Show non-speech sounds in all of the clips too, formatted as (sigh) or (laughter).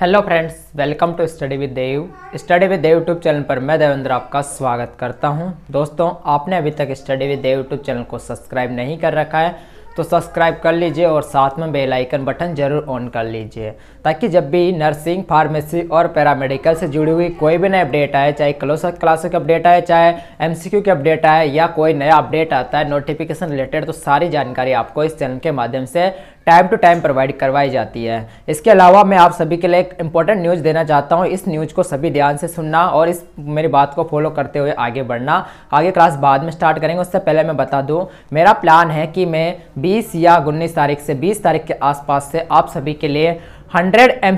hello friends welcome to study with Dev study with Dev YouTube channel पर मैं देवेंद्र आपका स्वागत करता हूं दोस्तों आपने अभी तक study with Dev YouTube channel को सब्सक्राइब नहीं कर रखा है तो सब्सक्राइब कर लीजिए और साथ में बेल आइकन बटन जरूर ऑन कर लीजिए ताकि जब भी नर्सिंग फार्मेसी और पैरामेडिकल से जुड़ी हुई कोई भी नया अपडेट आए चाहे क्लोस क्लासिक अपडेट आए चाहे एम सी क्यू की अपडेट आए या कोई नया अपडेट आता है नोटिफिकेशन रिलेटेड तो सारी जानकारी आपको इस चैनल के माध्यम से टाइम टू टाइम प्रोवाइड करवाई जाती है इसके अलावा मैं आप सभी के लिए एक इंपॉर्टेंट न्यूज़ देना चाहता हूँ इस न्यूज़ को सभी ध्यान से सुनना और इस मेरी बात को फॉलो करते हुए आगे बढ़ना आगे क्लास बाद में स्टार्ट करेंगे उससे पहले मैं बता दूँ मेरा प्लान है कि मैं बीस या उन्नीस तारीख से बीस तारीख के आसपास से आप सभी के लिए हंड्रेड एम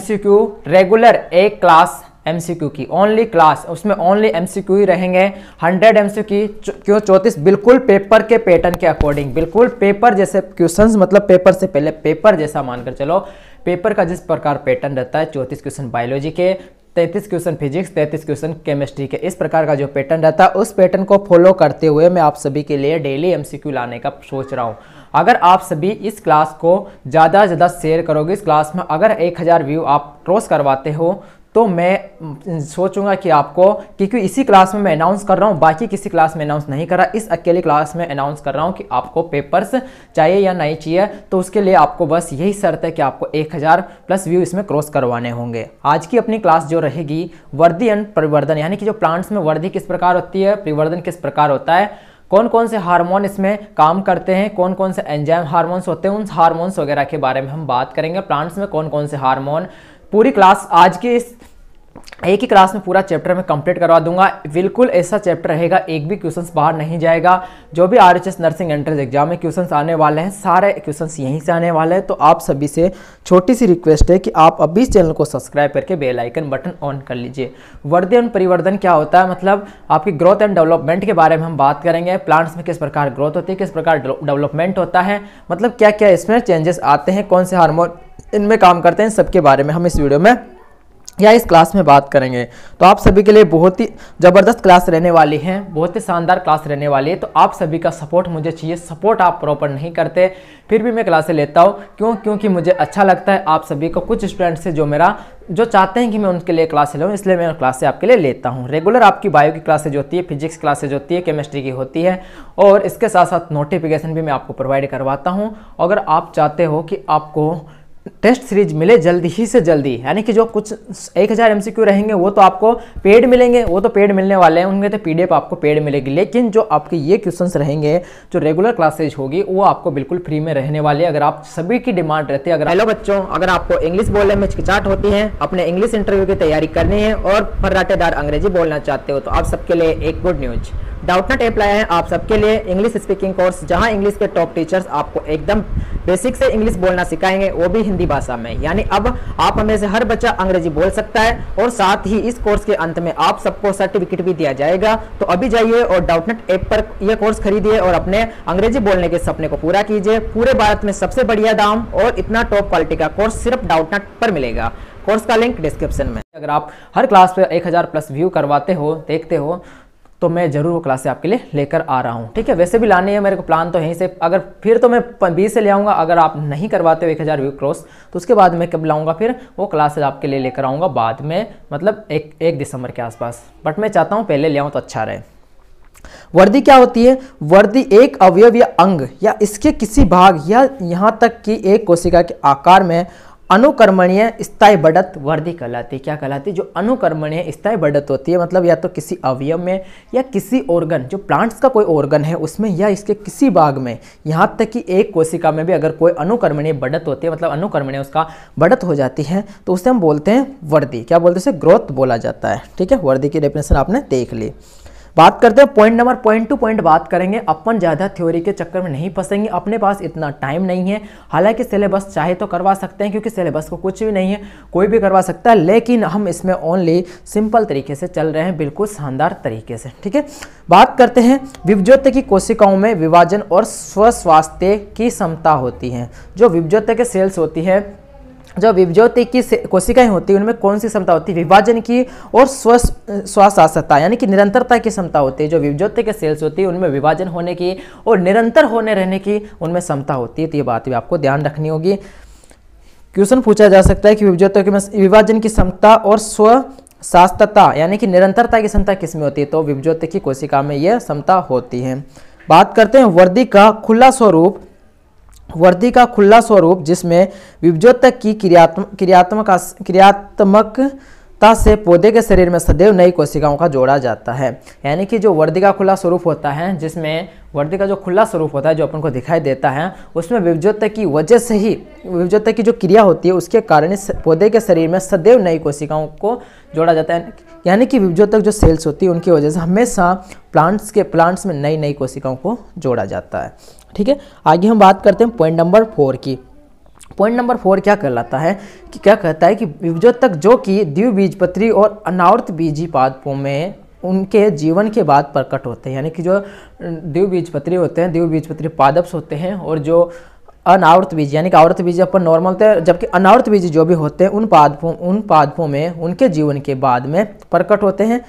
रेगुलर एक क्लास क्यू की ओनली क्लास उसमें ओनली क्यू ही रहेंगे 100 एमसीक्यू की क्यों चौंतीस बिल्कुल पेपर के पैटर्न के अकॉर्डिंग बिल्कुल पेपर जैसे क्वेश्चंस मतलब पेपर से पहले पेपर जैसा मानकर चलो पेपर का जिस प्रकार पैटर्न रहता है चौंतीस क्वेश्चन बायोलॉजी के तैतीस क्वेश्चन फिजिक्स तैंतीस क्वेश्चन केमिस्ट्री के इस प्रकार का जो पैटर्न रहता है उस पैटर्न को फॉलो करते हुए मैं आप सभी के लिए डेली क्यू लाने का सोच रहा हूँ अगर आप सभी इस क्लास को ज़्यादा से ज़्यादा शेयर करोगे इस क्लास में अगर 1000 व्यू आप क्रॉस करवाते हो तो मैं सोचूंगा कि आपको क्योंकि इसी क्लास में मैं अनाउंस कर रहा हूँ बाकी किसी क्लास में अनाउंस नहीं कर रहा इस अकेले क्लास में अनाउंस कर रहा हूँ कि आपको पेपर्स चाहिए या नहीं चाहिए तो उसके लिए आपको बस यही शर्त है कि आपको 1000 प्लस व्यू इसमें क्रॉस करवाने होंगे आज की अपनी क्लास जो रहेगी वर्दी एंड परिवर्धन यानी कि जो प्लांट्स में वर्दी किस प्रकार होती है परिवर्धन किस प्रकार होता है कौन कौन से हार्मोन इसमें काम करते हैं कौन कौन से एंजाइम हार्मोन्स होते हैं उन हार्मोन्स वगैरह के बारे में हम बात करेंगे प्लांट्स में कौन कौन से हार्मोन पूरी क्लास आज के इस एक ही क्लास में पूरा चैप्टर मैं कंप्लीट करवा दूंगा बिल्कुल ऐसा चैप्टर रहेगा एक भी क्वेश्चन बाहर नहीं जाएगा जो भी आर नर्सिंग एंट्रेंस एग्जाम में क्वेश्चन आने वाले हैं सारे क्वेश्चन यहीं से आने वाले हैं तो आप सभी से छोटी सी रिक्वेस्ट है कि आप अभी इस चैनल को सब्सक्राइब करके बेलाइकन बटन ऑन कर लीजिए वर्दी एवं परिवर्तन क्या होता है मतलब आपकी ग्रोथ एंड डेवलपमेंट के बारे में हम बात करेंगे प्लांट्स में किस प्रकार ग्रोथ होती है किस प्रकार डेवलपमेंट होता है मतलब क्या क्या इसमें चेंजेस आते हैं कौन से हारमोन इनमें काम करते हैं सबके बारे में हम इस वीडियो में या इस क्लास में बात करेंगे तो आप सभी के लिए बहुत ही ज़बरदस्त क्लास रहने वाली है बहुत ही शानदार क्लास रहने वाली है तो आप सभी का सपोर्ट मुझे चाहिए सपोर्ट आप प्रॉपर नहीं करते फिर भी मैं क्लासे लेता हूँ क्यों क्योंकि मुझे अच्छा लगता है आप सभी को कुछ स्टूडेंट से जो मेरा जो चाहते हैं कि मैं उनके लिए क्लासे लूँ इसलिए मैं क्लासे आपके लिए लेता हूँ रेगुलर आपकी बायो की क्लासेज होती है फिजिक्स क्लासेज होती है केमिस्ट्री की होती है और इसके साथ साथ नोटिफिकेशन भी मैं आपको प्रोवाइड करवाता हूँ अगर आप चाहते हो कि आपको टेस्ट सीरीज मिले जल्दी ही से जल्दी यानी कि जो कुछ एक हज़ार एम रहेंगे वो तो आपको पेड मिलेंगे वो तो पेड मिलने वाले हैं उनके तो पी आपको पेड मिलेगी लेकिन जो आपके ये क्वेश्चंस रहेंगे जो रेगुलर क्लासेज होगी वो आपको बिल्कुल फ्री में रहने वाले अगर आप सभी की डिमांड रहती है अगर हेलो बच्चों अगर आपको इंग्लिश बोलने में हिचकिचाट होती है अपने इंग्लिश इंटरव्यू की तैयारी करनी है और फर्राटेदार अंग्रेजी बोलना चाहते हो तो आप सबके लिए एक गुड न्यूज़ डाउटनेट एप लाए हैं आप सबके लिए इंग्लिश स्पीकिंग कोर्स जहां इंग्लिश के टॉप टीचर्स आपको एकदम बेसिक से इंग्लिश बोलना सिखाएंगे वो भी हिंदी भाषा में यानी अब आप हमें से हर बच्चा अंग्रेजी बोल सकता है और साथ ही इस कोर्स के अंत में आप सबको सर्टिफिकेट भी दिया जाएगा तो अभी जाइए और डाउटनेट ऐप पर यह कोर्स खरीदिए और अपने अंग्रेजी बोलने के सपने को पूरा कीजिए पूरे भारत में सबसे बढ़िया दाम और इतना टॉप क्वालिटी का कोर्स सिर्फ डाउटनेट पर मिलेगा कोर्स का लिंक डिस्क्रिप्शन में अगर आप हर क्लास पे 1000 प्लस व्यू करवाते हो देखते हो तो मैं ज़रूर वो क्लासेस आपके लिए लेकर आ रहा हूँ ठीक है वैसे भी लाने हैं मेरे को प्लान तो यहीं से अगर फिर तो मैं बीस से ले आऊँगा अगर आप नहीं करवाते हो एक हज़ार व्यू क्रॉस तो उसके बाद मैं कब लाऊँगा फिर वो क्लासेज आपके लिए लेकर आऊँगा बाद में मतलब एक एक दिसंबर के आसपास बट मैं चाहता हूँ पहले ले आऊँ तो अच्छा रहे वर्दी क्या होती है वर्दी एक अवयव या अंग या इसके किसी भाग या यहाँ तक कि एक कोशिका के आकार में अनुकर्मणीय स्थायी बढ़त वर्दी कहलाती क्या कहलाती जो अनुकर्मणीय स्थायी बढ़त होती है मतलब या तो किसी अवयव में या किसी ऑर्गन जो प्लांट्स का कोई ऑर्गन है उसमें या इसके किसी भाग में यहाँ तक कि एक कोशिका में भी अगर कोई अनुकर्मणीय बढ़त होती है मतलब अनुकर्मणीय उसका बढ़त हो जाती है तो उसे हम बोलते हैं वर्दी क्या बोलते हैं ग्रोथ बोला जाता है ठीक है वर्दी की डेफिनेशन आपने देख ली बात करते हैं point number point two point बात करेंगे अपन ज़्यादा थ्योरी के चक्कर में नहीं फंसेंगे अपने पास इतना टाइम नहीं है हालांकि सिलेबस चाहे तो करवा सकते हैं क्योंकि सिलेबस को कुछ भी नहीं है कोई भी करवा सकता है लेकिन हम इसमें ओनली सिंपल तरीके से चल रहे हैं बिल्कुल शानदार तरीके से ठीक है बात करते हैं विवज्योत की कोशिकाओं में विभाजन और स्व की क्षमता होती है जो विवज्योत के सेल्स होती है जो विभज्योति की कोशिकाएं होती है उनमें कौन सी क्षमता होती है विभाजन की और स्व स्वशासता यानी कि निरंतरता की क्षमता होती है जो विभज्योति के सेल्स होती है उनमें विभाजन होने की और निरंतर होने रहने की उनमें क्षमता होती है तो ये बात भी आपको ध्यान रखनी होगी क्वेश्चन पूछा जा सकता है कि विभज्योति के विभाजन की क्षमता और स्व शास्त्रता यानी कि निरंतरता की क्षमता किसमें होती है तो विभज्योति की कोशिका में यह क्षमता होती है बात करते हैं वर्दी का खुला स्वरूप वर्दी का खुला स्वरूप जिसमें विभजोतक की क्रियात्मक क्रियात्मक क्रियात्मकता से पौधे के शरीर में सदैव नई कोशिकाओं का जोड़ा जाता है यानी कि जो वर्दी का खुला स्वरूप होता है जिसमें वर्दी का जो खुला स्वरूप होता है जो अपन को दिखाई देता है उसमें विभजोतक की वजह से ही विभजोतक की जो क्रिया होती है उसके कारण इस पौधे के शरीर में सदैव नई कोशिकाओं को जोड़ा जाता है यानी कि विभजोतक जो सेल्स होती है उनकी वजह से हमेशा प्लांट्स के प्लांट्स में नई नई कोशिकाओं को जोड़ा जाता है ठीक है आगे हम बात करते हैं पॉइंट नंबर फोर की पॉइंट नंबर फोर क्या कहलाता है कि क्या कहता है कि जो तक जो कि द्वि और अनावृत बीजी पादपों में उनके जीवन के बाद प्रकट होते हैं यानी कि जो बीज पत्री होते हैं बीज पत्री पादप्स होते हैं और जो अनावृत बीज यानी कि आवृत बीज अपन नॉर्मल होते हैं जबकि अनावृत बीज जो भी होते हैं उन पादपों उन पादपों में उनके जीवन के बाद में प्रकट होते हैं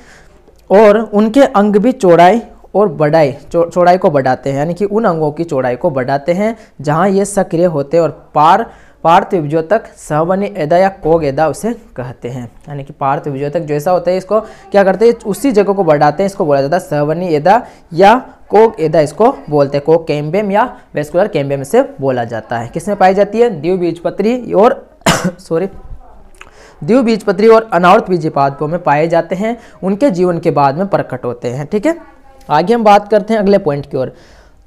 और उनके अंग भी चौड़ाई और बढ़ाई चौड़ाई को बढ़ाते हैं यानी कि उन अंगों की चौड़ाई को बढ़ाते हैं जहाँ ये सक्रिय होते हैं और पार पार्थविजो तक सहवनी एदा या कोग एदा उसे कहते हैं यानी कि पार्थविजो तक जो ऐसा होता है इसको क्या करते हैं उसी जगह को बढ़ाते हैं इसको बोला जाता है सहवनी एदा या कोग एदा इसको बोलते हैं कोग कैम्बेम या वेस्कुलर कैम्बेम से बोला जाता है किसमें पाई जाती है दीव बीजपत्री और (coughs) सॉरी दीव बीजपत्री और अनावृत बीजी पादपों में पाए जाते हैं उनके जीवन के बाद में प्रकट होते हैं ठीक है आगे हम बात करते हैं अगले पॉइंट की ओर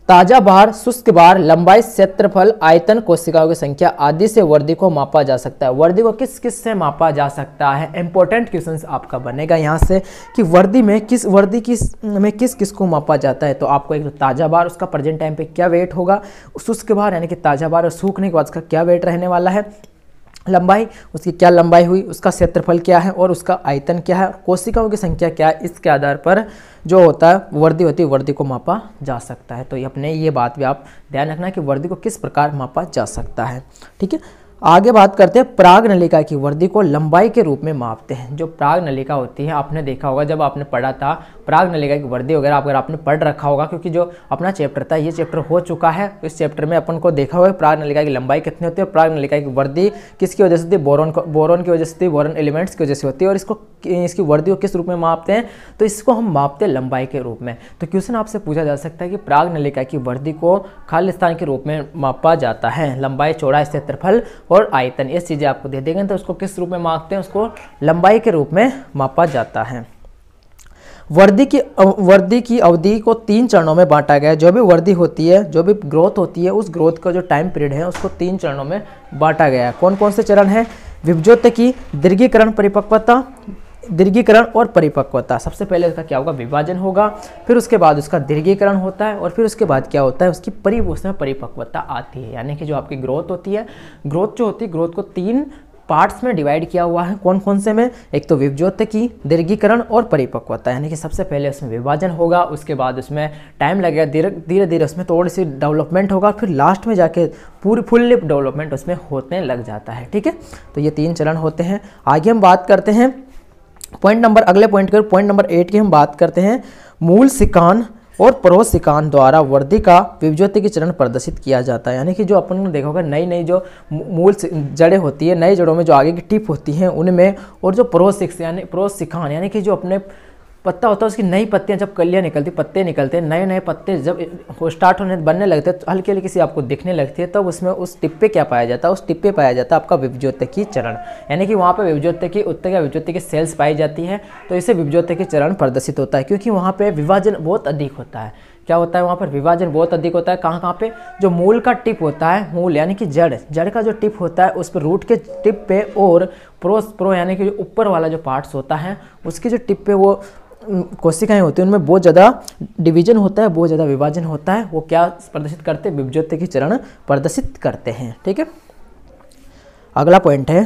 ताजा बार शुष्क बार लंबाई क्षेत्रफल आयतन कोशिकाओं की संख्या आदि से वर्दी को मापा जा सकता है वर्दी को किस किस से मापा जा सकता है इंपॉर्टेंट क्वेश्चन आपका बनेगा यहाँ से कि वर्दी में किस वर्दी किस में किस किस को मापा जाता है तो आपको एक तो ताज़ा बार उसका प्रेजेंट टाइम पे क्या वेट होगा शुष्क बार यानी कि ताज़ा बार और सूखने के बाद उसका क्या वेट रहने वाला है लंबाई उसकी क्या लंबाई हुई उसका क्षेत्रफल क्या है और उसका आयतन क्या है कोशिकाओं की संख्या क्या है इसके आधार पर जो होता है वर्दी होती है वर्दी को मापा जा सकता है तो अपने ये बात भी आप ध्यान रखना कि वर्दी को किस प्रकार मापा जा सकता है ठीक है आगे बात करते हैं प्राग नलिका की वर्दी को लंबाई के रूप में मापते हैं जो प्राग नलिका होती है आपने देखा होगा जब आपने पढ़ा था प्राग नलिका की वर्दी वगैरह अगर आपने पढ़ रखा होगा क्योंकि जो अपना चैप्टर था ये चैप्टर हो चुका है इस चैप्टर में अपन को देखा होगा प्राग नलिका की लंबाई कितनी होती है प्राग नलिका की वर्दी किसकी वजह से थी बोरन बोरन की वजह से थी बोरन एलिमेंट्स की वजह से होती है और इसको इसकी वर्दी को किस रूप में मापते हैं तो इसको हम मापते हैं लंबाई के रूप में तो क्वेश्चन आपसे पूछा जा सकता है कि प्राग नलिका की वर्दी को खालिस्तान के रूप में मापा जाता है लंबाई चौड़ा क्षेत्रफल और आयतन ये चीज़ें आपको दे देंगे तो उसको किस रूप में मापते हैं उसको लंबाई के रूप में मापा जाता है वर्दी की वर्दी की अवधि को तीन चरणों में बांटा गया है जो भी वर्दी होती है जो भी ग्रोथ होती है उस ग्रोथ का जो टाइम पीरियड है उसको तीन चरणों में बांटा गया है कौन कौन से चरण हैं विभजोत की दीर्घीकरण परिपक्वता दीर्घीकरण और परिपक्वता सबसे पहले उसका क्या होगा विभाजन होगा फिर उसके बाद उसका दीर्घीकरण होता है और फिर उसके बाद क्या होता है उसकी परि उसमें परिपक्वता आती है यानी कि जो आपकी ग्रोथ होती है ग्रोथ जो होती है ग्रोथ को तीन पार्ट्स में डिवाइड किया हुआ है कौन कौन से में एक तो विवज्योत की दीर्घीकरण और परिपक्वता यानी कि सबसे पहले उसमें विभाजन होगा उसके बाद उसमें टाइम लगेगा धीरे धीरे धीरे उसमें थोड़ी सी डेवलपमेंट होगा फिर लास्ट में जाके पूरी फुल्ली डेवलपमेंट उसमें होते लग जाता है ठीक है तो ये तीन चरण होते हैं आगे हम बात करते हैं पॉइंट नंबर अगले पॉइंट के पॉइंट नंबर एट की हम बात करते हैं मूल सिकान और परोस सिकान द्वारा वर्दी का विभज्योति के चरण प्रदर्शित किया जाता है यानी कि जो अपन देखोगे नई नई जो मूल जड़ें होती है नई जड़ों में जो आगे की टिप होती हैं उनमें और जो परोस यानी परोस सिखान यानी कि जो अपने पत्ता होता है उसकी नई पत्तियाँ जब कलियाँ निकलती पत्ते निकलते हैं नए नए पत्ते जब हो स्टार्ट होने बनने लगते हैं तो हल्की हल्की सी आपको दिखने लगती है तब तो उसमें उस टिप्पे क्या पाया जाता है उस टिप्पे पाया जाता है आपका विभज्योतकी चरण यानी कि वहाँ पर विभज्योतकी उत्तर या विभज्योति की सेल्स पाई जाती है तो इसे विभज्योतकी चरण प्रदर्शित होता है क्योंकि वहाँ पर विभाजन बहुत अधिक होता है क्या होता है वहाँ पर विभाजन बहुत अधिक होता है कहाँ कहाँ पे जो मूल का टिप होता है मूल यानी कि जड़ जड़ का जो टिप होता है उस पर रूट के टिप पे और प्रो प्रो यानी कि जो ऊपर वाला जो पार्ट्स होता है उसके जो टिप पे वो कोशिकाएं होती हैं उनमें बहुत ज़्यादा डिवीजन होता है बहुत ज़्यादा विभाजन होता है वो क्या प्रदर्शित करते हैं विभज्योति के चरण प्रदर्शित करते हैं ठीक है अगला पॉइंट है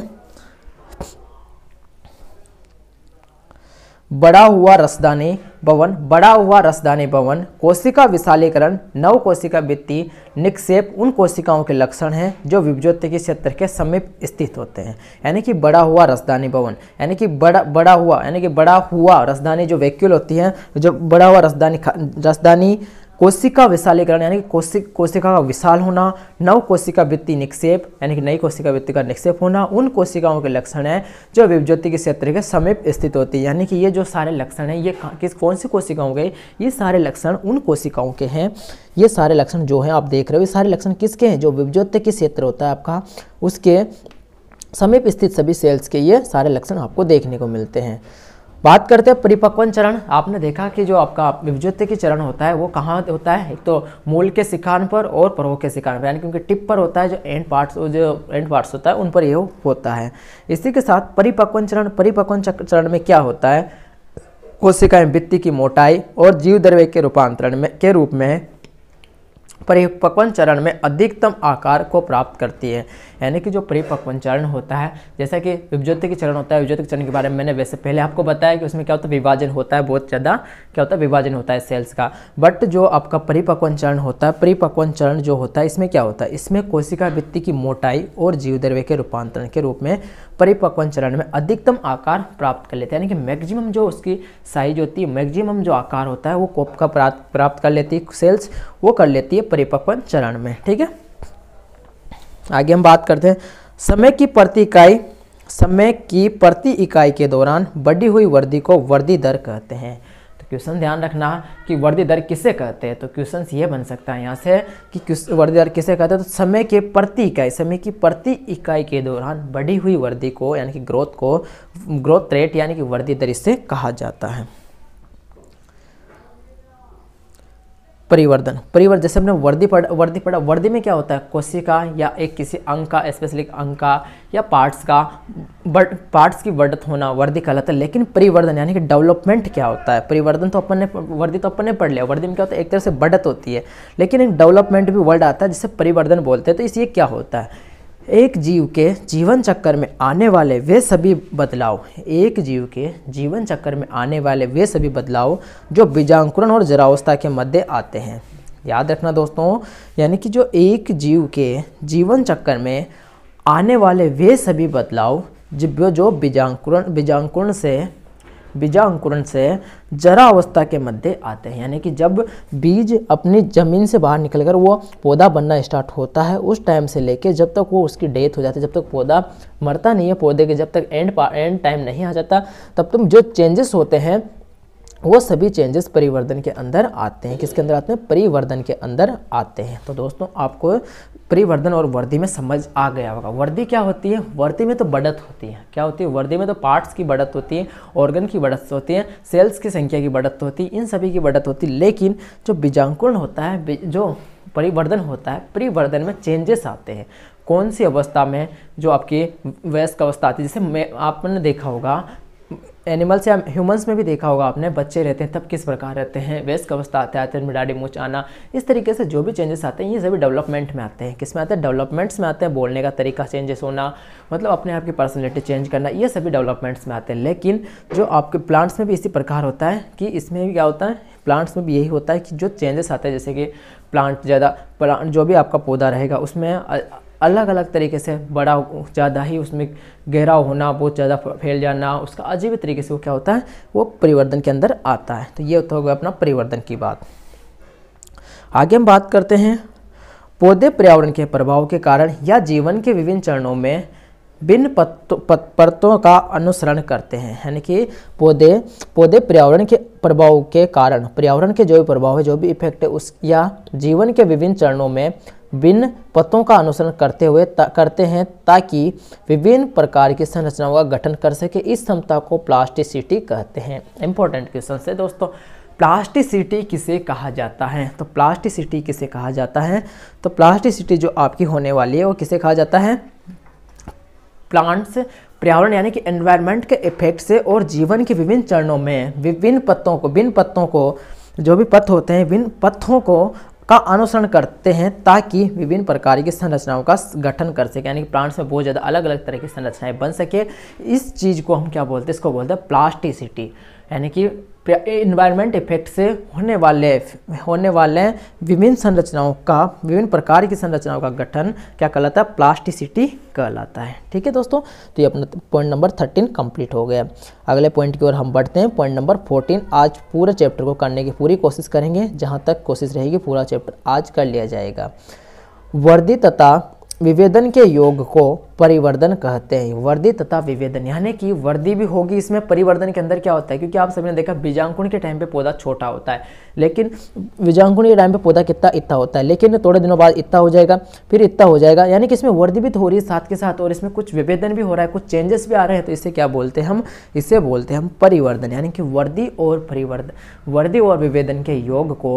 बड़ा हुआ रसदाने भवन बड़ा हुआ रसदाने भवन कोशिका विशालीकरण नव कोशिका वृत्ति निक्षेप उन कोशिकाओं के लक्षण हैं जो विभज्योति के क्षेत्र के समीप स्थित होते हैं यानी कि बड़ा हुआ रसदानी भवन यानी कि बड़ा बड़ा हुआ यानी कि बड़ा हुआ रसदानी जो वैक्यूल होती है जो बड़ा हुआ रसदानी रसदानी कोशिका विशालीकरण यानी कि कोशिक कोशिका का विशाल होना नव कोशिका वृत्ति निक्षेप यानी कि नई कोशिका वृत्ति का निक्षेप होना उन कोशिकाओं के लक्षण हैं जो विभज्योति के क्षेत्र के समीप स्थित होती है यानी कि ये जो सारे लक्षण हैं ये किस कौन सी कोशिकाओं के ये सारे लक्षण उन कोशिकाओं के हैं ये सारे लक्षण जो हैं आप देख रहे हो ये सारे लक्षण किसके हैं जो विभज्योति के क्षेत्र होता है आपका उसके समीप स्थित सभी सेल्स के ये सारे लक्षण आपको देखने को मिलते हैं बात करते हैं परिपक्वन चरण आपने देखा कि जो आपका विद्युत की चरण होता है वो कहाँ होता है एक तो मूल के सिखान पर और परो के सिखान पर यानी क्योंकि टिप पर होता है जो एंड पार्ट्स जो एंड पार्ट्स होता है उन पर ये होता है इसी के साथ परिपक्वन चरण परिपक्वन चरण में क्या होता है कोशिकाएं वित्ती की मोटाई और जीव द्रव्य के रूपांतरण में के रूप में परिपक्वन चरण में अधिकतम आकार को प्राप्त करती है यानी कि जो परिपक्वन चरण होता है जैसा कि विभज्योति के चरण होता है विभज्योति चरण के बारे में मैंने वैसे पहले आपको बताया कि उसमें क्या होता है विभाजन होता है बहुत ज़्यादा क्या होता है विभाजन होता है सेल्स का बट जो आपका परिपक्वन चरण होता है परिपक्वन चरण जो होता है इसमें क्या होता है इसमें कोशिका वित्ती की मोटाई और जीवद्रव्य के रूपांतरण के रूप में परिपक्वन चरण में अधिकतम आकार प्राप्त कर लेते हैं यानी कि मैक्सिमम जो उसकी साइज होती है मैक्सिमम जो आकार होता है वो कोप का प्राप्त प्राप्त कर लेती है सेल्स वो कर लेती है परिपक्वन चरण में ठीक है आगे हम बात करते हैं समय की प्रति इकाई समय की प्रति इकाई के दौरान बढ़ी हुई वृद्धि को वृद्धि दर कहते हैं क्वेश्चन ध्यान रखना कि वर्दी दर किसे कहते हैं तो क्वेश्चन ये बन सकता है यहाँ से कि वर्दी दर किसे कहते हैं तो समय के प्रति इकाई समय की प्रति इकाई के दौरान बढ़ी हुई वर्दी को यानी कि ग्रोथ को ग्रोथ रेट यानी कि वर्दी दर इससे कहा जाता है परिवर्तन परिवर्तन जैसे हमने वर्दी पढ़ा वर्दी पढ़ा वर्दी में क्या होता है कोशिका या एक किसी अंग का स्पेशली अंग का या पार्ट्स का बट पार्ट्स की वर्धित होना वर्दी कहलाता है लेकिन परिवर्तन यानी कि डेवलपमेंट क्या होता है परिवर्तन तो अपन ने वर्दी तो अपन ने पढ़ लिया वर्दी में क्या होता है एक तरह से बढ़त होती है लेकिन एक डेवलपमेंट भी वर्ड आता है जिसे परिवर्तन बोलते हैं तो इसलिए क्या होता है एक जीव के जीवन चक्कर में आने वाले वे सभी बदलाव एक जीव के जीवन चक्कर में आने वाले वे सभी बदलाव जो बीजांकुरण और जरावस्था के मध्य आते हैं याद रखना दोस्तों यानी कि जो एक जीव के जीवन चक्कर में आने वाले वे सभी बदलाव जो बीजांकुरण बीजांकुरण से बीजा अंकुरण से जरा अवस्था के मध्य आते हैं यानी कि जब बीज अपनी ज़मीन से बाहर निकलकर वो पौधा बनना स्टार्ट होता है उस टाइम से लेके जब तक वो उसकी डेथ हो जाती है जब तक पौधा मरता नहीं है पौधे के जब तक एंड एंड टाइम नहीं आ जाता तब तुम जो चेंजेस होते हैं वो सभी चेंजेस परिवर्तन के अंदर आते हैं किसके अंदर आते हैं परिवर्तन के अंदर आते हैं तो दोस्तों आपको परिवर्धन और वर्दी में समझ आ गया होगा वर्दी क्या होती है वर्दी में तो बढ़त होती है क्या होती है वर्दी में तो पार्ट्स की बढ़त होती है ऑर्गन की बढ़त होती है सेल्स की संख्या की बढ़त होती है इन सभी की बढ़त होती है लेकिन जो बीजांकुरण होता है जो परिवर्धन होता है परिवर्धन में चेंजेस आते हैं कौन सी अवस्था में जो आपकी वयस्क अवस्था आती है जैसे मैं आपने देखा होगा एनिमल्स या ह्यूमंस में भी देखा होगा आपने बच्चे रहते हैं तब किस प्रकार रहते हैं वेस्ट अवस्था आते आते उनमें डाडी मूछ आना इस तरीके से जो भी चेंजेस आते हैं ये सभी डेवलपमेंट में आते हैं किस में आते हैं डेवलपमेंट्स में आते हैं बोलने का तरीका चेंजेस होना मतलब अपने आप की पर्सनैलिटी चेंज करना ये सभी डेवलपमेंट्स में आते हैं लेकिन जो आपके प्लांट्स में भी इसी प्रकार होता है कि इसमें भी क्या होता है प्लांट्स में भी यही होता है कि जो चेंजेस आते हैं जैसे कि प्लांट ज़्यादा प्लांट जो भी आपका पौधा रहेगा उसमें अलग अलग तरीके से बड़ा ज़्यादा ही उसमें गहरा होना बहुत ज़्यादा फैल जाना उसका अजीब तरीके से वो क्या होता है वो परिवर्तन के अंदर आता है तो ये होता तो होगा अपना परिवर्तन की बात आगे हम बात करते हैं पौधे पर्यावरण के प्रभाव के कारण या जीवन के विभिन्न चरणों में भिन्न पत्तों परतों का अनुसरण करते हैं यानी कि पौधे पौधे पर्यावरण के प्रभाव के कारण पर्यावरण के जो भी प्रभाव है जो भी इफेक्ट है उस या जीवन के विभिन्न चरणों में विभिन्न पतों का अनुसरण करते हुए करते हैं ताकि विभिन्न प्रकार की संरचनाओं का गठन कर सके इस क्षमता को प्लास्टिसिटी कहते हैं इंपॉर्टेंट क्वेश्चन से दोस्तों प्लास्टिसिटी किसे कहा जाता है तो प्लास्टिसिटी किसे कहा जाता है तो प्लास्टिसिटी जो आपकी होने वाली है वो किसे कहा जाता है प्लांट्स पर्यावरण यानी कि एनवायरनमेंट के इफेक्ट से और जीवन के विभिन्न चरणों में विभिन्न पत्तों को विभिन्न पत्तों को जो भी पत्थ होते हैं विभिन्न पत्थों को का अनुसरण करते हैं ताकि विभिन्न प्रकार की संरचनाओं का गठन कर सके यानी कि प्लांट्स में बहुत ज़्यादा अलग अलग तरह की संरचनाएं बन सके इस चीज़ को हम क्या बोलते हैं इसको बोलते हैं प्लास्टिसिटी यानी कि इन्वायरमेंट इफेक्ट से होने वाले होने वाले विभिन्न संरचनाओं का विभिन्न प्रकार की संरचनाओं का गठन क्या कहलाता है प्लास्टिसिटी कहलाता है ठीक है दोस्तों तो ये अपना पॉइंट नंबर थर्टीन कंप्लीट हो गया अगले पॉइंट की ओर हम बढ़ते हैं पॉइंट नंबर फोर्टीन आज पूरे चैप्टर को करने की पूरी कोशिश करेंगे जहाँ तक कोशिश रहेगी पूरा चैप्टर आज कर लिया जाएगा वर्दी तथा विवेदन के योग को परिवर्तन कहते हैं वर्दी तथा विवेदन यानी कि वर्दी भी होगी इसमें परिवर्तन के अंदर क्या होता है क्योंकि आप सभी ने देखा बीजांकुण के टाइम पे पौधा छोटा होता है लेकिन बीजांकुण के टाइम पे पौधा कितना इतना होता है लेकिन थोड़े दिनों बाद इतना हो जाएगा फिर इतना हो जाएगा यानी कि इसमें वर्दी भी तो हो रही है साथ के साथ और इसमें कुछ विभेदन भी हो रहा है कुछ चेंजेस भी आ रहे हैं तो इसे क्या बोलते हैं हम इसे बोलते हैं हम परिवर्धन यानी कि वर्दी और परिवर्तन वर्दी और विवेदन के योग को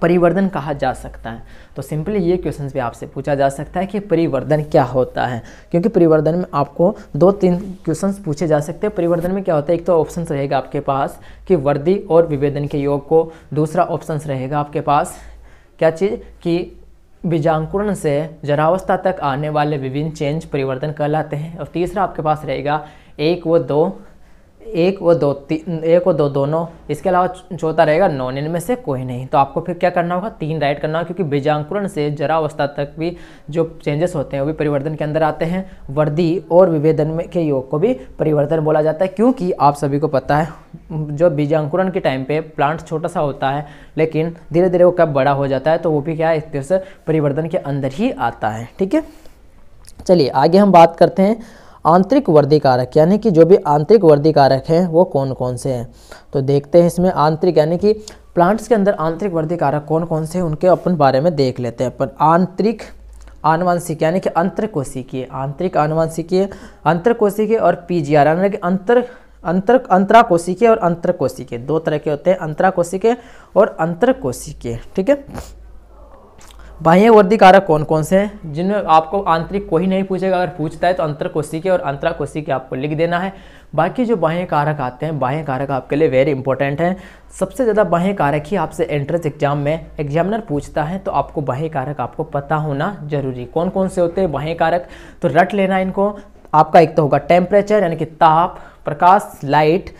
परिवर्तन कहा जा सकता है तो सिंपली ये क्वेश्चन भी आपसे पूछा जा सकता है कि परिवर्तन क्या होता है क्योंकि परिवर्तन में आपको दो तीन क्वेश्चन पूछे जा सकते हैं परिवर्तन में क्या होता है एक तो ऑप्शन रहेगा आपके पास कि वर्दी और विभेदन के योग को दूसरा ऑप्शन रहेगा आपके पास क्या चीज़ कि बीजांकुरण से जरावस्था तक आने वाले विभिन्न चेंज परिवर्तन कहलाते हैं और तीसरा आपके पास रहेगा एक व दो एक व दो तीन एक व दो दोनों इसके अलावा चौथा रहेगा नॉन इनमें से कोई नहीं तो आपको फिर क्या करना होगा तीन राइट करना होगा क्योंकि बीजांकुरण से जरावस्था तक भी जो चेंजेस होते हैं वो भी परिवर्तन के अंदर आते हैं वर्दी और विभेदन में के योग को भी परिवर्तन बोला जाता है क्योंकि आप सभी को पता है जो बीजांकुरण के टाइम पर प्लांट छोटा सा होता है लेकिन धीरे धीरे वो कब बड़ा हो जाता है तो वो भी क्या है इस तरह से परिवर्तन के अंदर ही आता है ठीक है चलिए आगे हम बात करते हैं आंतरिक वर्दी कारक यानी कि जो भी आंतरिक वर्दी कारक हैं वो कौन कौन से हैं तो देखते हैं इसमें आंतरिक यानी कि प्लांट्स के अंदर आंतरिक वर्दी कारक कौन कौन से हैं उनके अपन बारे में देख लेते हैं अपन आंतरिक आनुवंशिक यानी कि अंतरकोशिकीय आंतरिक आनुवंशिकीय अंतरकोशिकीय और पी आर यानी कि अंतर अंतर अंतराकोशिकीय और अंतरकोशिकीय दो तरह के होते हैं अंतराकोशिकीय और अंतरकोशिकीय ठीक है बाह्य वर्दी कारक कौन कौन से हैं जिनमें आपको आंतरिक कोई नहीं पूछेगा अगर पूछता है तो अंतर कोशी के और अंतरा कोशी के आपको लिख देना है बाकी जो बाह्य कारक आते हैं बाह्य कारक आपके लिए वेरी इंपॉर्टेंट हैं सबसे ज़्यादा बाह्य कारक ही आपसे एंट्रेंस एग्जाम में एग्जामिनर पूछता है तो आपको बाह्य कारक आपको पता होना जरूरी कौन कौन से होते हैं बाह्य कारक तो रट लेना इनको आपका एक तो होगा टेम्परेचर यानी कि ताप प्रकाश लाइट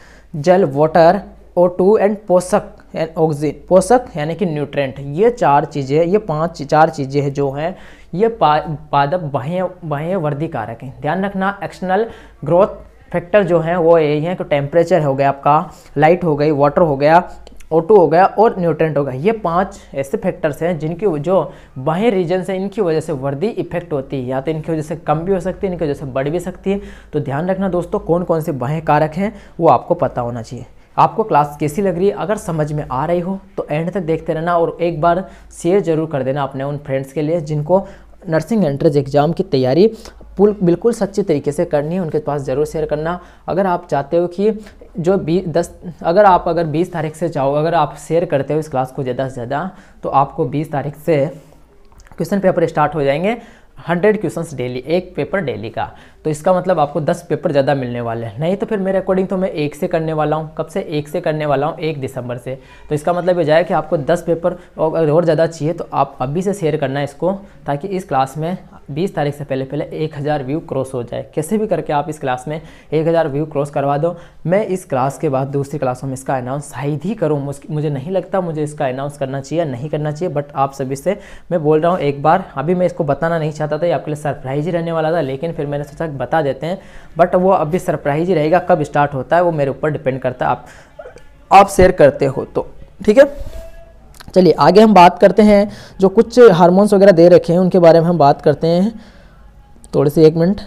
जल वाटर ओ टू एंड पोषक ऑक्सीजन पोषक यानी कि न्यूट्रेंट ये चार चीज़ें ये पांच चार चीज़ें हैं जो हैं ये पा, पादप बाह्य बाह्य वर्दी कारक हैं ध्यान रखना एक्सटर्नल ग्रोथ फैक्टर जो हैं वो यही हैं कि टेम्परेचर हो गया आपका लाइट हो गई वाटर हो गया ओटो हो गया और न्यूट्रेंट हो गया ये पांच ऐसे फैक्टर्स हैं जिनकी जो बाह्य रीजन से इनकी वजह से वर्दी इफेक्ट होती है या तो इनकी वजह से कम भी हो सकती है इनकी वजह से बढ़ भी सकती है तो ध्यान रखना दोस्तों कौन कौन से बाह्य कारक हैं वो आपको पता होना चाहिए आपको क्लास कैसी लग रही है अगर समझ में आ रही हो तो एंड तक देखते रहना और एक बार शेयर ज़रूर कर देना अपने उन फ्रेंड्स के लिए जिनको नर्सिंग एंट्रेंस एग्ज़ाम की तैयारी पुल बिल्कुल सच्चे तरीके से करनी है उनके पास ज़रूर शेयर करना अगर आप चाहते हो कि जो बी दस अगर आप अगर बीस तारीख से जाओ अगर आप शेयर करते हो इस क्लास को ज़्यादा से ज़्यादा तो आपको बीस तारीख से क्वेश्चन पेपर स्टार्ट हो जाएंगे हंड्रेड क्वेश्चन डेली एक पेपर डेली का तो इसका मतलब आपको दस पेपर ज़्यादा मिलने वाले हैं नहीं तो फिर मेरे अकॉर्डिंग तो मैं एक से करने वाला हूँ कब से एक से करने वाला हूँ एक दिसंबर से तो इसका मतलब ये जाए कि आपको दस पेपर और, और ज़्यादा चाहिए तो आप अभी से शेयर करना है इसको ताकि इस क्लास में बीस तारीख से पहले पहले एक हज़ार व्यू क्रॉस हो जाए कैसे भी करके आप इस क्लास में एक हज़ार व्यू क्रॉस करवा दो मैं इस क्लास के बाद दूसरी क्लासों में इसका अनाउंस शायद ही करूँ मुझे नहीं लगता मुझे इसका अनाउंस करना चाहिए नहीं करना चाहिए बट आप सभी से मैं बोल रहा हूँ एक बार अभी मैं इसको बताना नहीं चाहता था ये आपके लिए सरप्राइज ही रहने वाला था लेकिन फिर मैंने सोचा बता देते हैं बट वो अभी सरप्राइज ही रहेगा कब स्टार्ट होता है वो मेरे ऊपर डिपेंड करता है आप आप शेयर करते हो तो ठीक है चलिए आगे हम बात करते हैं जो कुछ हारमोन्स वगैरह दे रखे हैं उनके बारे में हम बात करते हैं थोड़े से एक मिनट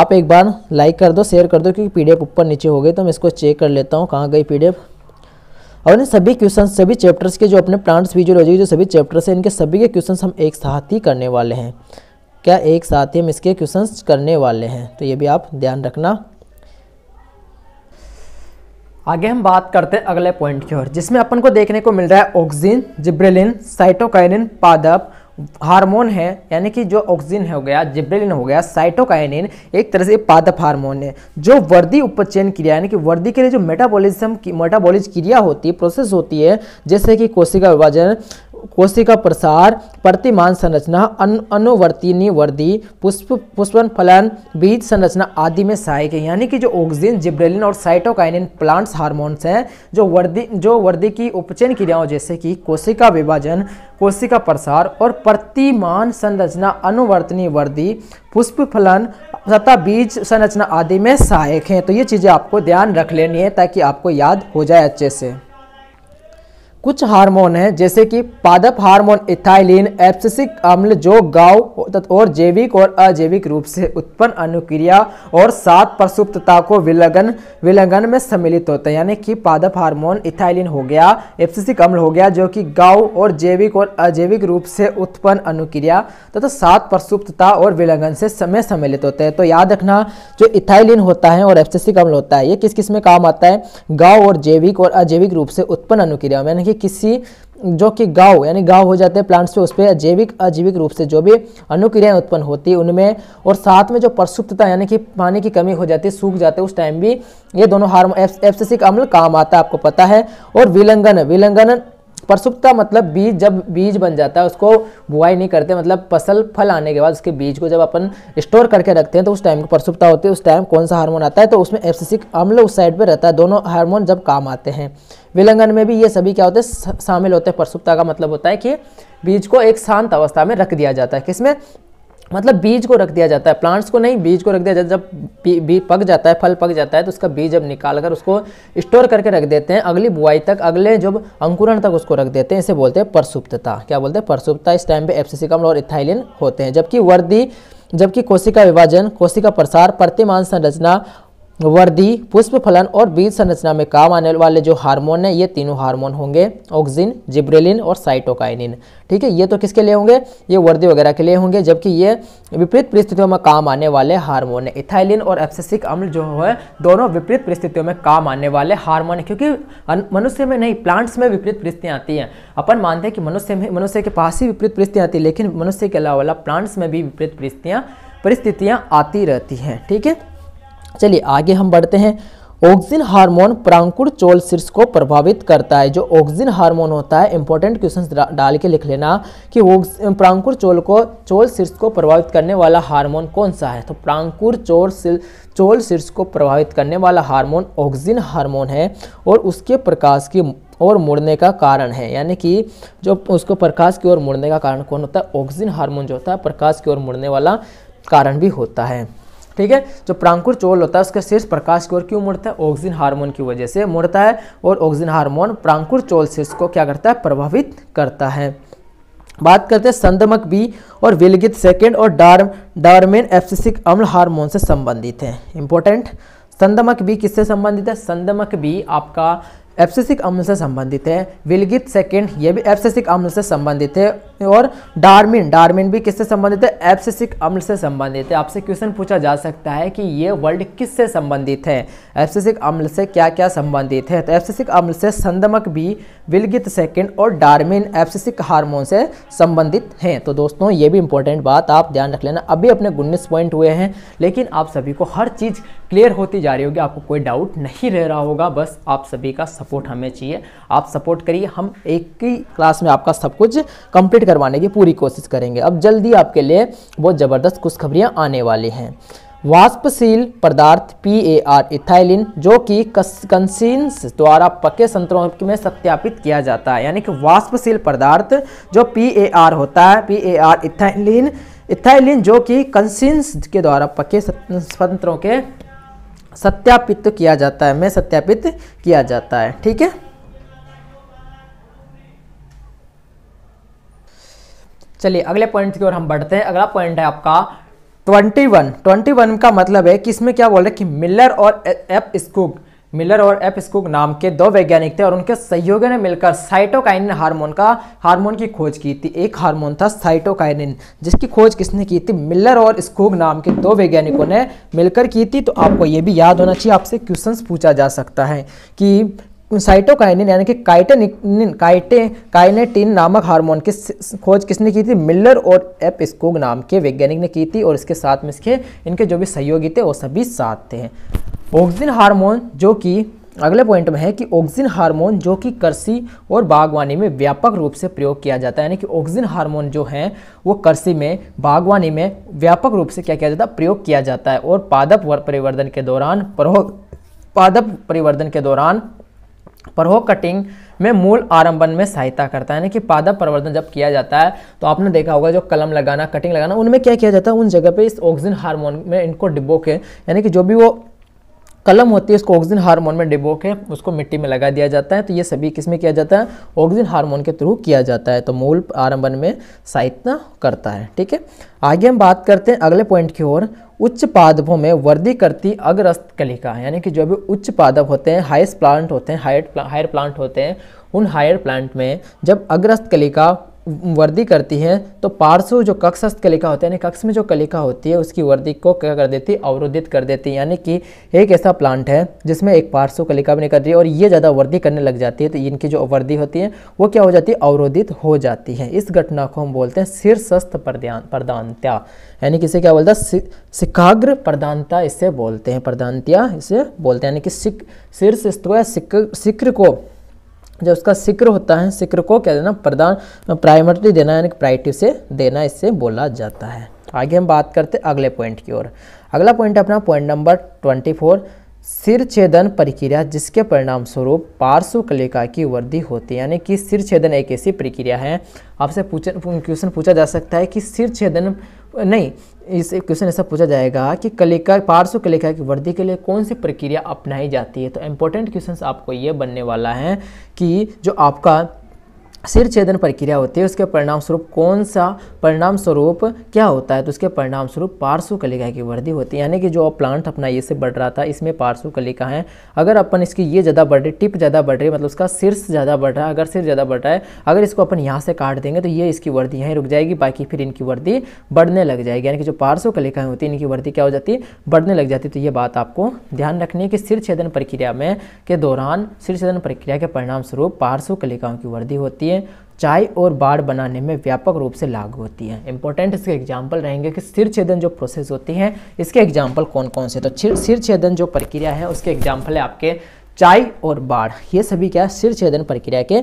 आप एक बार लाइक कर दो शेयर कर दो क्योंकि पी ऊपर नीचे हो गई तो मैं इसको चेक कर लेता हूँ कहाँ गई पी और इन सभी क्वेश्चन सभी चैप्टर्स के जो अपने प्लांट्स फिजियोलॉजी के जो सभी चैप्टर्स हैं इनके सभी के क्वेश्चन हम एक साथ ही करने वाले हैं क्या एक साथ ही हम इसके क्वेश्चन करने वाले हैं तो ये भी आप ध्यान रखना आगे हम बात करते हैं अगले पॉइंट की ओर जिसमें अपन को देखने को मिल रहा है ऑक्सीजन जिब्रेलिन साइटोकाइनिन पादप हार्मोन है यानी कि जो ऑक्सीजन हो गया जिब्रेलिन हो गया साइटोकाइनिन एक तरह से पादप हार्मोन है जो वर्दी उपचयन क्रिया यानी कि वर्दी के लिए जो मेटाबॉलिज्म की मेटाबॉलिज क्रिया होती है प्रोसेस होती है जैसे कि कोशिका विभाजन कोशिका प्रसार प्रतिमान संरचना अन, अनुवर्तिनी वर्दी पुष्प पुष्पन फलन बीज संरचना आदि में सहायक है यानी कि जो ऑक्सीजन जिब्रेलिन और साइटोकाइनिन प्लांट्स हार्मोन्स हैं जो वर्दी जो वर्दी की उपचयन क्रियाओं जैसे कि कोशिका विभाजन कोशिका प्रसार और प्रतिमान संरचना अनुवर्तनी वर्दी पुष्प फलन तथा बीज संरचना आदि में सहायक हैं तो ये चीज़ें आपको ध्यान रख लेनी है ताकि आपको याद हो जाए अच्छे से कुछ हार्मोन हैं जैसे कि पादप हार्मोन इथाइलिन एप्सिसिक अम्ल जो गाव और जैविक और अजैविक रूप से उत्पन्न अनुक्रिया और सात प्रसुप्तता को विलगन विलगन में सम्मिलित होते हैं यानी कि पादप हार्मोन इथाइलिन हो गया एप्सिसिक अम्ल हो गया जो कि गाव और जैविक और अजैविक रूप से उत्पन्न अनुक्रिया तथा तो सात प्रसुप्तता और विलगन से समय सम्मिलित होते हैं तो याद रखना जो इथाइलिन होता है और एप्सिसिक अम्ल होता है ये किस किस में काम आता है गाँव और जैविक और अजैविक रूप से उत्पन्न अनुक्रिया यानी कि किसी जो कि गाँव यानी गाँव हो जाते हैं प्लांट्स पे उस पर जैविक अजीविक रूप से जो भी अनुक्रियाएं उत्पन्न होती है उनमें और साथ में जो प्रसुप्तता यानी कि पानी की कमी हो जाती है सूख जाते हैं उस टाइम भी ये दोनों हार्मो एप्सिसिक अम्ल काम आता है आपको पता है और विलंगन विलंगन प्रसुप्ता मतलब बीज जब बीज बन जाता है उसको बुआई नहीं करते मतलब फसल फल आने के बाद उसके बीज को जब अपन स्टोर करके रखते हैं तो उस टाइम को प्रसुप्ता होती है उस टाइम कौन सा हार्मोन आता है तो उसमें एफसीसिक अम्ल उस साइड पर रहता है दोनों हार्मोन जब काम आते हैं विलंगन में भी ये सभी क्या होते हैं शामिल होते हैं प्रसुप्ता का मतलब होता है कि बीज को एक शांत अवस्था में रख दिया जाता है किसमें मतलब बीज को रख दिया जाता है प्लांट्स को नहीं बीज को रख दिया जाता है जब बीज पक जाता है फल पक जाता है तो उसका बीज जब निकाल कर उसको स्टोर करके रख देते हैं अगली बुआई तक अगले जब अंकुरण तक उसको रख देते हैं इसे बोलते हैं परसुप्तता क्या बोलते हैं परसुप्तता इस टाइम पे एफसीसी और इथाइलिन होते हैं जबकि वर्दी जबकि कोशिका विभाजन कोशिका प्रसार प्रतिमान संरचना वर्दी पुष्प फलन और बीज संरचना में काम आने वाले जो हार्मोन है ये तीनों हार्मोन होंगे ऑक्सिन जिब्रेलिन और साइटोकाइनिन ठीक है ये तो किसके लिए होंगे ये वर्दी वगैरह के लिए होंगे जबकि ये विपरीत परिस्थितियों में काम आने वाले हार्मोन है इथाइलिन और एप्सेसिक अम्ल जो है दोनों विपरीत परिस्थितियों में काम आने वाले हार्मोन है क्योंकि मनुष्य में नहीं प्लांट्स में विपरीत परिस्थितियाँ आती हैं अपन मानते हैं कि मनुष्य में मनुष्य के पास ही विपरीत परिस्थितियाँ आती है लेकिन मनुष्य के अलावा प्लांट्स में भी विपरीत परिस्थितियाँ परिस्थितियाँ आती रहती हैं ठीक है चलिए आगे हम बढ़ते हैं ऑक्सिन हार्मोन प्रांकुर चोल शीर्ष को प्रभावित करता है जो ऑक्सिन हार्मोन होता है इंपॉर्टेंट क्वेश्चन डाल के लिख लेना कि प्रांकुर चोल को चोल शीर्ष को प्रभावित करने वाला हार्मोन कौन सा है तो चोर चोल चोल शीर्ष को प्रभावित करने वाला हार्मोन ऑक्सिन हार्मोन है और उसके प्रकाश की और मुड़ने का कारण है यानी कि जो उसको प्रकाश की ओर मुड़ने का कारण कौन होता है ऑक्सिन हार्मोन जो होता है प्रकाश की ओर मुड़ने वाला कारण भी होता है ठीक है जो प्रांकुर चोल होता है उसका शीर्ष प्रकाश की ओर क्यों मुड़ता है ऑक्सीजन हार्मोन की वजह से मुड़ता है और ऑक्सीजन हार्मोन प्रांकुर चोल शीर्ष को क्या करता है प्रभावित करता है बात करते हैं संदमक बी और विलगित सेकेंड और डार डारमेन एफसिसिक अम्ल हार्मोन से संबंधित है इंपॉर्टेंट संदमक बी किससे संबंधित है संदमक बी आपका एप्सेसिक अम्ल से संबंधित है विलगित सेकेंड ये भी एप्सेसिक अम्ल से संबंधित है और डार्मिन डार्मिन भी किससे संबंधित है एप्सेसिक अम्ल से संबंधित है आपसे क्वेश्चन पूछा जा सकता है कि ये वर्ड किससे संबंधित है एप्सेसिक अम्ल से क्या क्या संबंधित है तो एप्सेसिक अम्ल से संदमक भी विलगित सेकेंड और डार्मिन एफ्सिसिक हार्मोन से संबंधित हैं तो दोस्तों ये भी इंपॉर्टेंट बात आप ध्यान रख लेना अभी अपने गुन्नीस पॉइंट हुए हैं लेकिन आप सभी को हर चीज़ क्लियर होती जा रही होगी आपको कोई डाउट नहीं रह रहा होगा बस आप सभी का सपोर्ट हमें चाहिए आप सपोर्ट करिए हम एक ही क्लास में आपका सब कुछ कंप्लीट करवाने की पूरी कोशिश करेंगे अब जल्दी आपके लिए बहुत ज़बरदस्त खुशखबरियाँ आने वाली हैं वाष्पशील पदार्थ पी ए आर इथाइलिन जो कि कंसिन्स द्वारा पके संतरों में सत्यापित किया जाता है यानी कि वाष्पशील पदार्थ जो पी ए आर होता है P A R ethylene ethylene जो कि कंसिन्स के द्वारा पके संतरों के सत्यापित किया जाता है में सत्यापित किया जाता है ठीक है चलिए अगले पॉइंट की ओर हम बढ़ते हैं अगला पॉइंट है आपका ट्वेंटी वन ट्वेंटी वन का मतलब है कि इसमें क्या बोल रहे हैं कि मिलर और एप स्कूक मिलर और एप स्कूक नाम के दो वैज्ञानिक थे और उनके सहयोगियों ने मिलकर साइटोकाइनिन हार्मोन का हार्मोन की खोज की थी एक हार्मोन था साइटोकाइनिन जिसकी खोज किसने की थी मिलर और स्कूक नाम के दो वैज्ञानिकों ने मिलकर की थी तो आपको ये भी याद होना चाहिए आपसे क्वेश्चन पूछा जा सकता है कि साइटोकाइनिन यानी कि काइटेनिन काइटे काइनेटिन नामक हार्मोन की खोज किसने की थी मिलर और एप स्कोग नाम के वैज्ञानिक ने की थी और इसके साथ में इसके इनके जो भी सहयोगी थे वो सभी साथ थे ऑक्सीजन हार्मोन जो कि अगले पॉइंट में है कि ऑक्सीजन हार्मोन जो कि कृषि और बागवानी में व्यापक रूप से प्रयोग किया जाता है यानी कि ऑक्सीजन हार्मोन जो है वो कृषि में बागवानी में व्यापक रूप से क्या किया जाता है प्रयोग किया जाता है और पादप परिवर्धन के दौरान पादप परिवर्धन के दौरान परहो कटिंग में मूल आरंभन में सहायता करता है यानी कि पादप प्रवर्धन जब किया जाता है तो आपने देखा होगा जो कलम लगाना कटिंग लगाना उनमें क्या किया जाता है उन जगह पे इस ऑक्सीजन हार्मोन में इनको डिबो के यानी कि जो भी वो कलम होती है उसको ऑक्सीजन हार्मोन में डिबो के उसको मिट्टी में लगा दिया जाता है तो ये सभी किस में किया जाता है ऑक्सीजन हार्मोन के थ्रू किया जाता है तो मूल आरंभन में साहित्य करता है ठीक है आगे हम बात करते हैं अगले पॉइंट की ओर उच्च पादपों में वर्दी करती अग्रस्त कलिका यानी कि जो भी उच्च पादप होते हैं हाइस्ट प्लांट होते हैं हायर प्ला, हायर प्लांट होते हैं उन हायर प्लांट में जब अग्रस्त कलिका वर्दी करती है तो पार्श्व जो कक्षस्थ कलिका होती है यानी कक्ष में जो कलिका होती है उसकी वर्दी को क्या कर देती है अवरोधित कर देती है यानी कि एक ऐसा प्लांट है जिसमें एक पार्श्व कलिका भी नहीं रही है और ये ज़्यादा वर्दी करने लग जाती है तो इनकी जो वर्दी होती है वो क्या हो जाती है अवरोधित हो जाती है इस घटना को हम बोलते हैं शीर्षस्थ प्रधान यानी कि इसे क्या बोलता है सिकाग्र प्रधानता इसे बोलते हैं प्रधानता इसे बोलते हैं यानी कि सिक शीर्ष को या सिक्र को जब उसका सिक्र होता है सिक्र को क्या देना प्रदान प्राइमरिटी देना यानी कि प्राइटिव से देना इससे बोला जाता है तो आगे हम बात करते हैं अगले पॉइंट की ओर अगला पॉइंट अपना पॉइंट नंबर ट्वेंटी फोर सिर छेदन प्रक्रिया जिसके परिणाम स्वरूप पार्श्व कलिका की वृद्धि होती है यानी कि सिर छेदन एक ऐसी प्रक्रिया है आपसे पूछ क्वेश्चन पूछा जा सकता है कि सिर छेदन नहीं इस क्वेश्चन ऐसा पूछा जाएगा कि कलेकर पार्श्व कलेकर की वृद्धि के लिए कौन सी प्रक्रिया अपनाई जाती है तो इम्पोर्टेंट क्वेश्चन आपको ये बनने वाला है कि जो आपका सिर छेदन प्रक्रिया होती है उसके परिणाम स्वरूप कौन सा परिणाम स्वरूप क्या होता है तो उसके परिणाम स्वरूप पार्श्व कलिका की वृद्धि होती है यानी कि जो प्लांट अपना ये से बढ़ रहा था इसमें पार्श्व कलिका है अगर अपन इसकी ये ज़्यादा बढ़ रही टिप ज़्यादा बढ़ रही है मतलब उसका शीर्ष ज़्यादा बढ़ रहा है अगर सिर ज़्यादा बढ़ रहा है अगर इसको अपन यहाँ से काट देंगे तो ये इसकी वृद्धि यहीं रुक जाएगी बाकी फिर इनकी वृद्धि बढ़ने लग जाएगी यानी कि जो पार्श्व कलिकाएँ होती है इनकी वृद्धि क्या हो जाती है बढ़ने लग जाती तो ये बात आपको ध्यान रखनी है कि सिर छेदन प्रक्रिया में के दौरान सिर छेदन प्रक्रिया के परिणाम स्वरूप पार्श्व कलिकाओं की वृद्धि होती है लिए चाय और बाढ़ बनाने में व्यापक रूप से लागू होती है इंपॉर्टेंट इसके एग्जाम्पल रहेंगे कि सिर छेदन जो प्रोसेस होती है इसके एग्जाम्पल कौन कौन से तो सिर छेदन जो प्रक्रिया है उसके एग्जाम्पल है आपके चाय और बाढ़ ये सभी क्या सिर छेदन प्रक्रिया के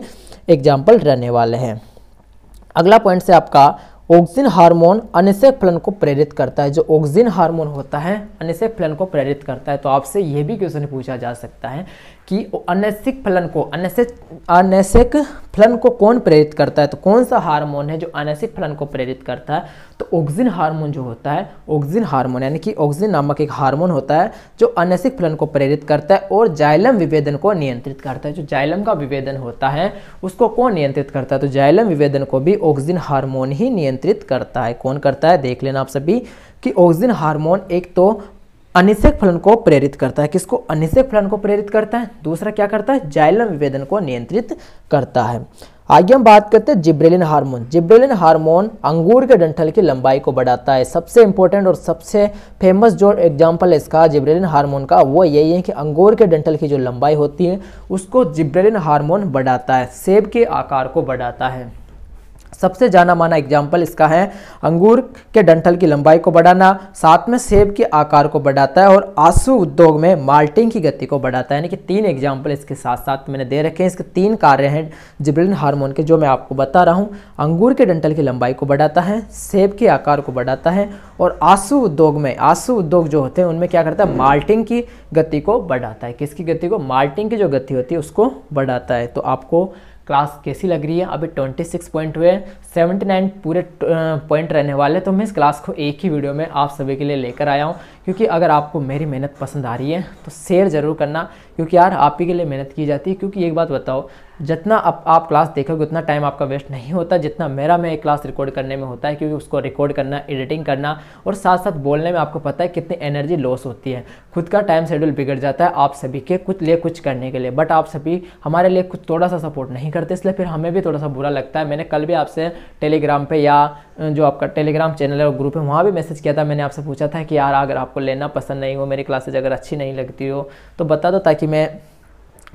एग्जाम्पल रहने वाले हैं अगला पॉइंट से आपका ऑक्सीजन हार्मोन अनिषेक फलन को प्रेरित करता है जो ऑक्सीजन हार्मोन होता है अनिषेक फलन को प्रेरित करता है तो आपसे यह भी क्वेश्चन पूछा जा सकता है कि अनैसिक फलन को अनैसिक फलन को कौन प्रेरित करता है तो कौन सा हार्मोन है जो अनैसिक फलन को प्रेरित करता है तो ऑक्सिन हार्मोन जो होता है ऑक्सिन हार्मोन यानी कि ऑक्सिन नामक एक हार्मोन होता है जो अनैसिक फलन को प्रेरित करता है और जाइलम विभेदन को नियंत्रित करता है जो जाइलम का विभेदन होता है उसको कौन नियंत्रित करता है तो जाइलम विभेदन को भी ऑक्सिन हार्मोन ही नियंत्रित करता है कौन करता है देख लेना आप सभी कि ऑक्सिन हार्मोन एक तो अनिषेक फलन को प्रेरित करता है किसको अनिषेक फलन को प्रेरित करता है दूसरा क्या करता है जाइलम विभेदन को नियंत्रित करता है आगे हम बात करते हैं जिब्रेलिन हार्मोन जिब्रेलिन हार्मोन अंगूर के डंठल की लंबाई को बढ़ाता है सबसे इंपॉर्टेंट और सबसे फेमस जो एग्जाम्पल है इसका जिब्रेलिन हार्मोन का वो यही है कि अंगूर के डंठल की जो लंबाई होती है उसको जिब्रेलिन हार्मोन बढ़ाता है सेब के आकार को बढ़ाता है सबसे जाना माना एग्जाम्पल इसका है अंगूर के डंठल की लंबाई को बढ़ाना साथ में सेब के आकार को बढ़ाता है और आंसू उद्योग में माल्टिंग की गति को बढ़ाता है यानी कि तीन एग्जाम्पल इसके साथ साथ मैंने दे रखे हैं इसके तीन कार्य हैं जिब्रिन हार्मोन के जो मैं आपको बता रहा हूँ अंगूर के डंठल की लंबाई को बढ़ाता है सेब के आकार को बढ़ाता है और आंसू उद्योग में आंसू उद्योग जो होते हैं उनमें क्या करता है माल्टिंग की गति को बढ़ाता है किसकी गति को माल्टिंग की जो गति होती है उसको बढ़ाता है तो आपको क्लास कैसी लग रही है अभी 26 पॉइंट हुए हैं 79 पूरे पॉइंट रहने वाले तो मैं इस क्लास को एक ही वीडियो में आप सभी के लिए लेकर आया हूँ क्योंकि अगर आपको मेरी मेहनत पसंद आ रही है तो शेयर ज़रूर करना क्योंकि यार आप ही के लिए मेहनत की जाती है क्योंकि एक बात बताओ जितना आप आप क्लास देखोगे उतना टाइम आपका वेस्ट नहीं होता जितना मेरा मैं एक क्लास रिकॉर्ड करने में होता है क्योंकि उसको रिकॉर्ड करना एडिटिंग करना और साथ साथ बोलने में आपको पता है कितनी एनर्जी लॉस होती है खुद का टाइम शेड्यूल बिगड़ जाता है आप सभी के कुछ लिए कुछ करने के लिए बट आप सभी हमारे लिए कुछ थोड़ा सा सपोर्ट नहीं करते इसलिए फिर हमें भी थोड़ा सा बुरा लगता है मैंने कल भी आपसे टेलीग्राम पर या जो आपका टेलीग्राम चैनल है और ग्रुप है वहाँ भी मैसेज किया था मैंने आपसे पूछा था कि यार अगर आपको लेना पसंद नहीं हो मेरी क्लासेज अगर अच्छी नहीं लगती हो तो बता दो ताकि मैं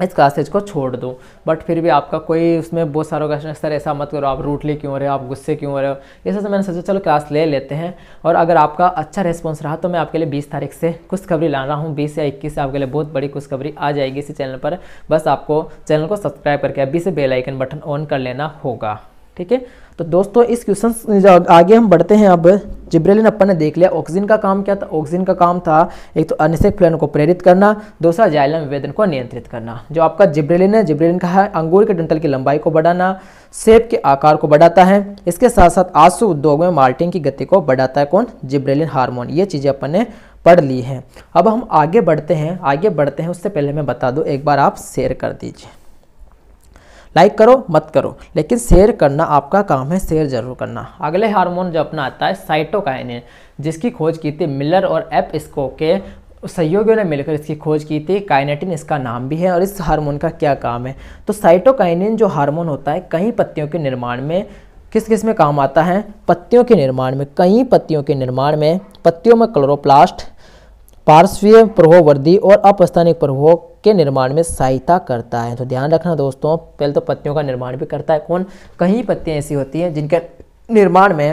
इस क्लासेज को छोड़ दो बट फिर भी आपका कोई उसमें बहुत सारा क्वेश्चन सर ऐसा मत करो आप रूटली क्यों हो रहे हो आप गुस्से क्यों हो रहे हो इस वजह से मैंने सोचा चलो क्लास ले लेते हैं और अगर आपका अच्छा रिस्पॉन्स रहा तो मैं आपके लिए 20 तारीख से खुशखबरी ला रहा हूँ 20 या 21 से आपके लिए बहुत बड़ी खुशखबरी आ जाएगी इसी चैनल पर बस आपको चैनल को सब्सक्राइब करके अभी से बेलाइकन बटन ऑन कर लेना होगा ठीक है तो दोस्तों इस क्वेश्चन आगे हम बढ़ते हैं अब जिब्रेलिन अपन ने देख लिया ऑक्सीजन का काम क्या था ऑक्सीजन का काम था एक तो अनिश्चित फ्लन को प्रेरित करना दूसरा जायलम विभेदन को नियंत्रित करना जो आपका जिब्रेलिन है जिब्रेलिन का है अंगूर के डंटल की लंबाई को बढ़ाना सेब के आकार को बढ़ाता है इसके साथ साथ आंसू उद्योग में माल्टिंग की गति को बढ़ाता है कौन जिब्रेलिन हारमोन ये चीज़ें अपन ने पढ़ ली हैं अब हम आगे बढ़ते हैं आगे बढ़ते हैं उससे पहले मैं बता दूँ एक बार आप शेयर कर दीजिए लाइक करो मत करो लेकिन शेयर करना आपका काम है शेयर जरूर करना अगले हार्मोन जो अपना आता है साइटोकाइनिन जिसकी खोज की थी मिलर और एप इसको के सहयोगियों ने मिलकर इसकी खोज की थी काइनेटिन इसका नाम भी है और इस हार्मोन का क्या काम है तो साइटोकाइनिन जो हार्मोन होता है कई पत्तियों के निर्माण में किस किस में काम आता है पत्तियों के निर्माण में कई पत्तियों के निर्माण में पत्तियों में क्लोरोप्लास्ट पार्श्वीय प्रभाव वृद्धि और अपस्थानिक प्रभाव के निर्माण में सहायता करता है तो ध्यान रखना दोस्तों पहले तो पत्तियों का निर्माण भी करता है कौन कहीं पत्तियाँ ऐसी होती हैं जिनके निर्माण में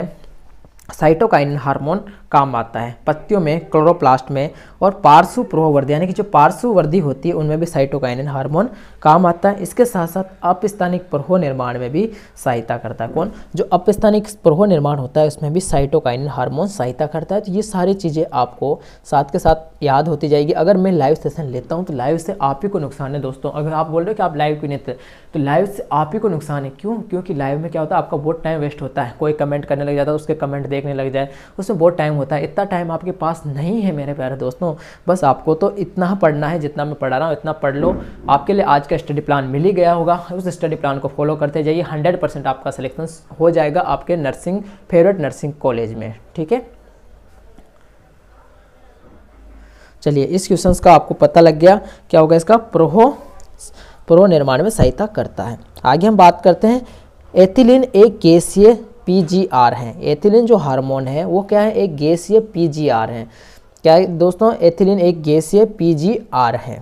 साइटोकाइन हार्मोन काम आता है पत्तियों में क्लोरोप्लास्ट में और पार्सु प्रोहवर्धी यानी कि जो पार्सुवर्धी होती है उनमें भी साइटोकाइन हार्मोन काम आता है इसके साथ साथ अपस्थानिक प्रोह निर्माण में भी सहायता करता है कौन जो अपस्थानिक प्रोह निर्माण होता है उसमें भी साइटोकाइन हार्मोन सहायता करता है तो ये सारी चीज़ें आपको साथ के साथ याद होती जाएगी अगर मैं लाइव सेशन लेता हूँ तो लाइव से आप ही को नुकसान है दोस्तों अगर आप बोल रहे हो कि आप लाइव क्यों नहीं तो लाइव से आप ही को नुकसान है क्यों क्योंकि लाइव में क्या होता है आपका बहुत टाइम वेस्ट होता है कोई कमेंट करने लग जाता है तो उसके कमेंट देख देखने लग जाए उसमें बहुत टाइम होता है इतना टाइम आपके पास नहीं है मेरे प्यारे दोस्तों बस आपको तो इतना पढ़ना है जितना मैं पढ़ा रहा हूँ इतना पढ़ लो आपके लिए आज का स्टडी प्लान मिल ही गया होगा उस स्टडी प्लान को फॉलो करते जाइए हंड्रेड आपका सिलेक्शन हो जाएगा आपके नर्सिंग फेवरेट नर्सिंग कॉलेज में ठीक है चलिए इस क्वेश्चन का आपको पता लग गया क्या होगा इसका प्रोहो प्रो निर्माण में सहायता करता है आगे हम बात करते हैं एथिलीन एक केसीय पीजीआर हैं एथिलीन जो हार्मोन है वो क्या है एक गैसीय पीजीआर है क्या है दोस्तों एथिलीन एक गैसीय पीजीआर है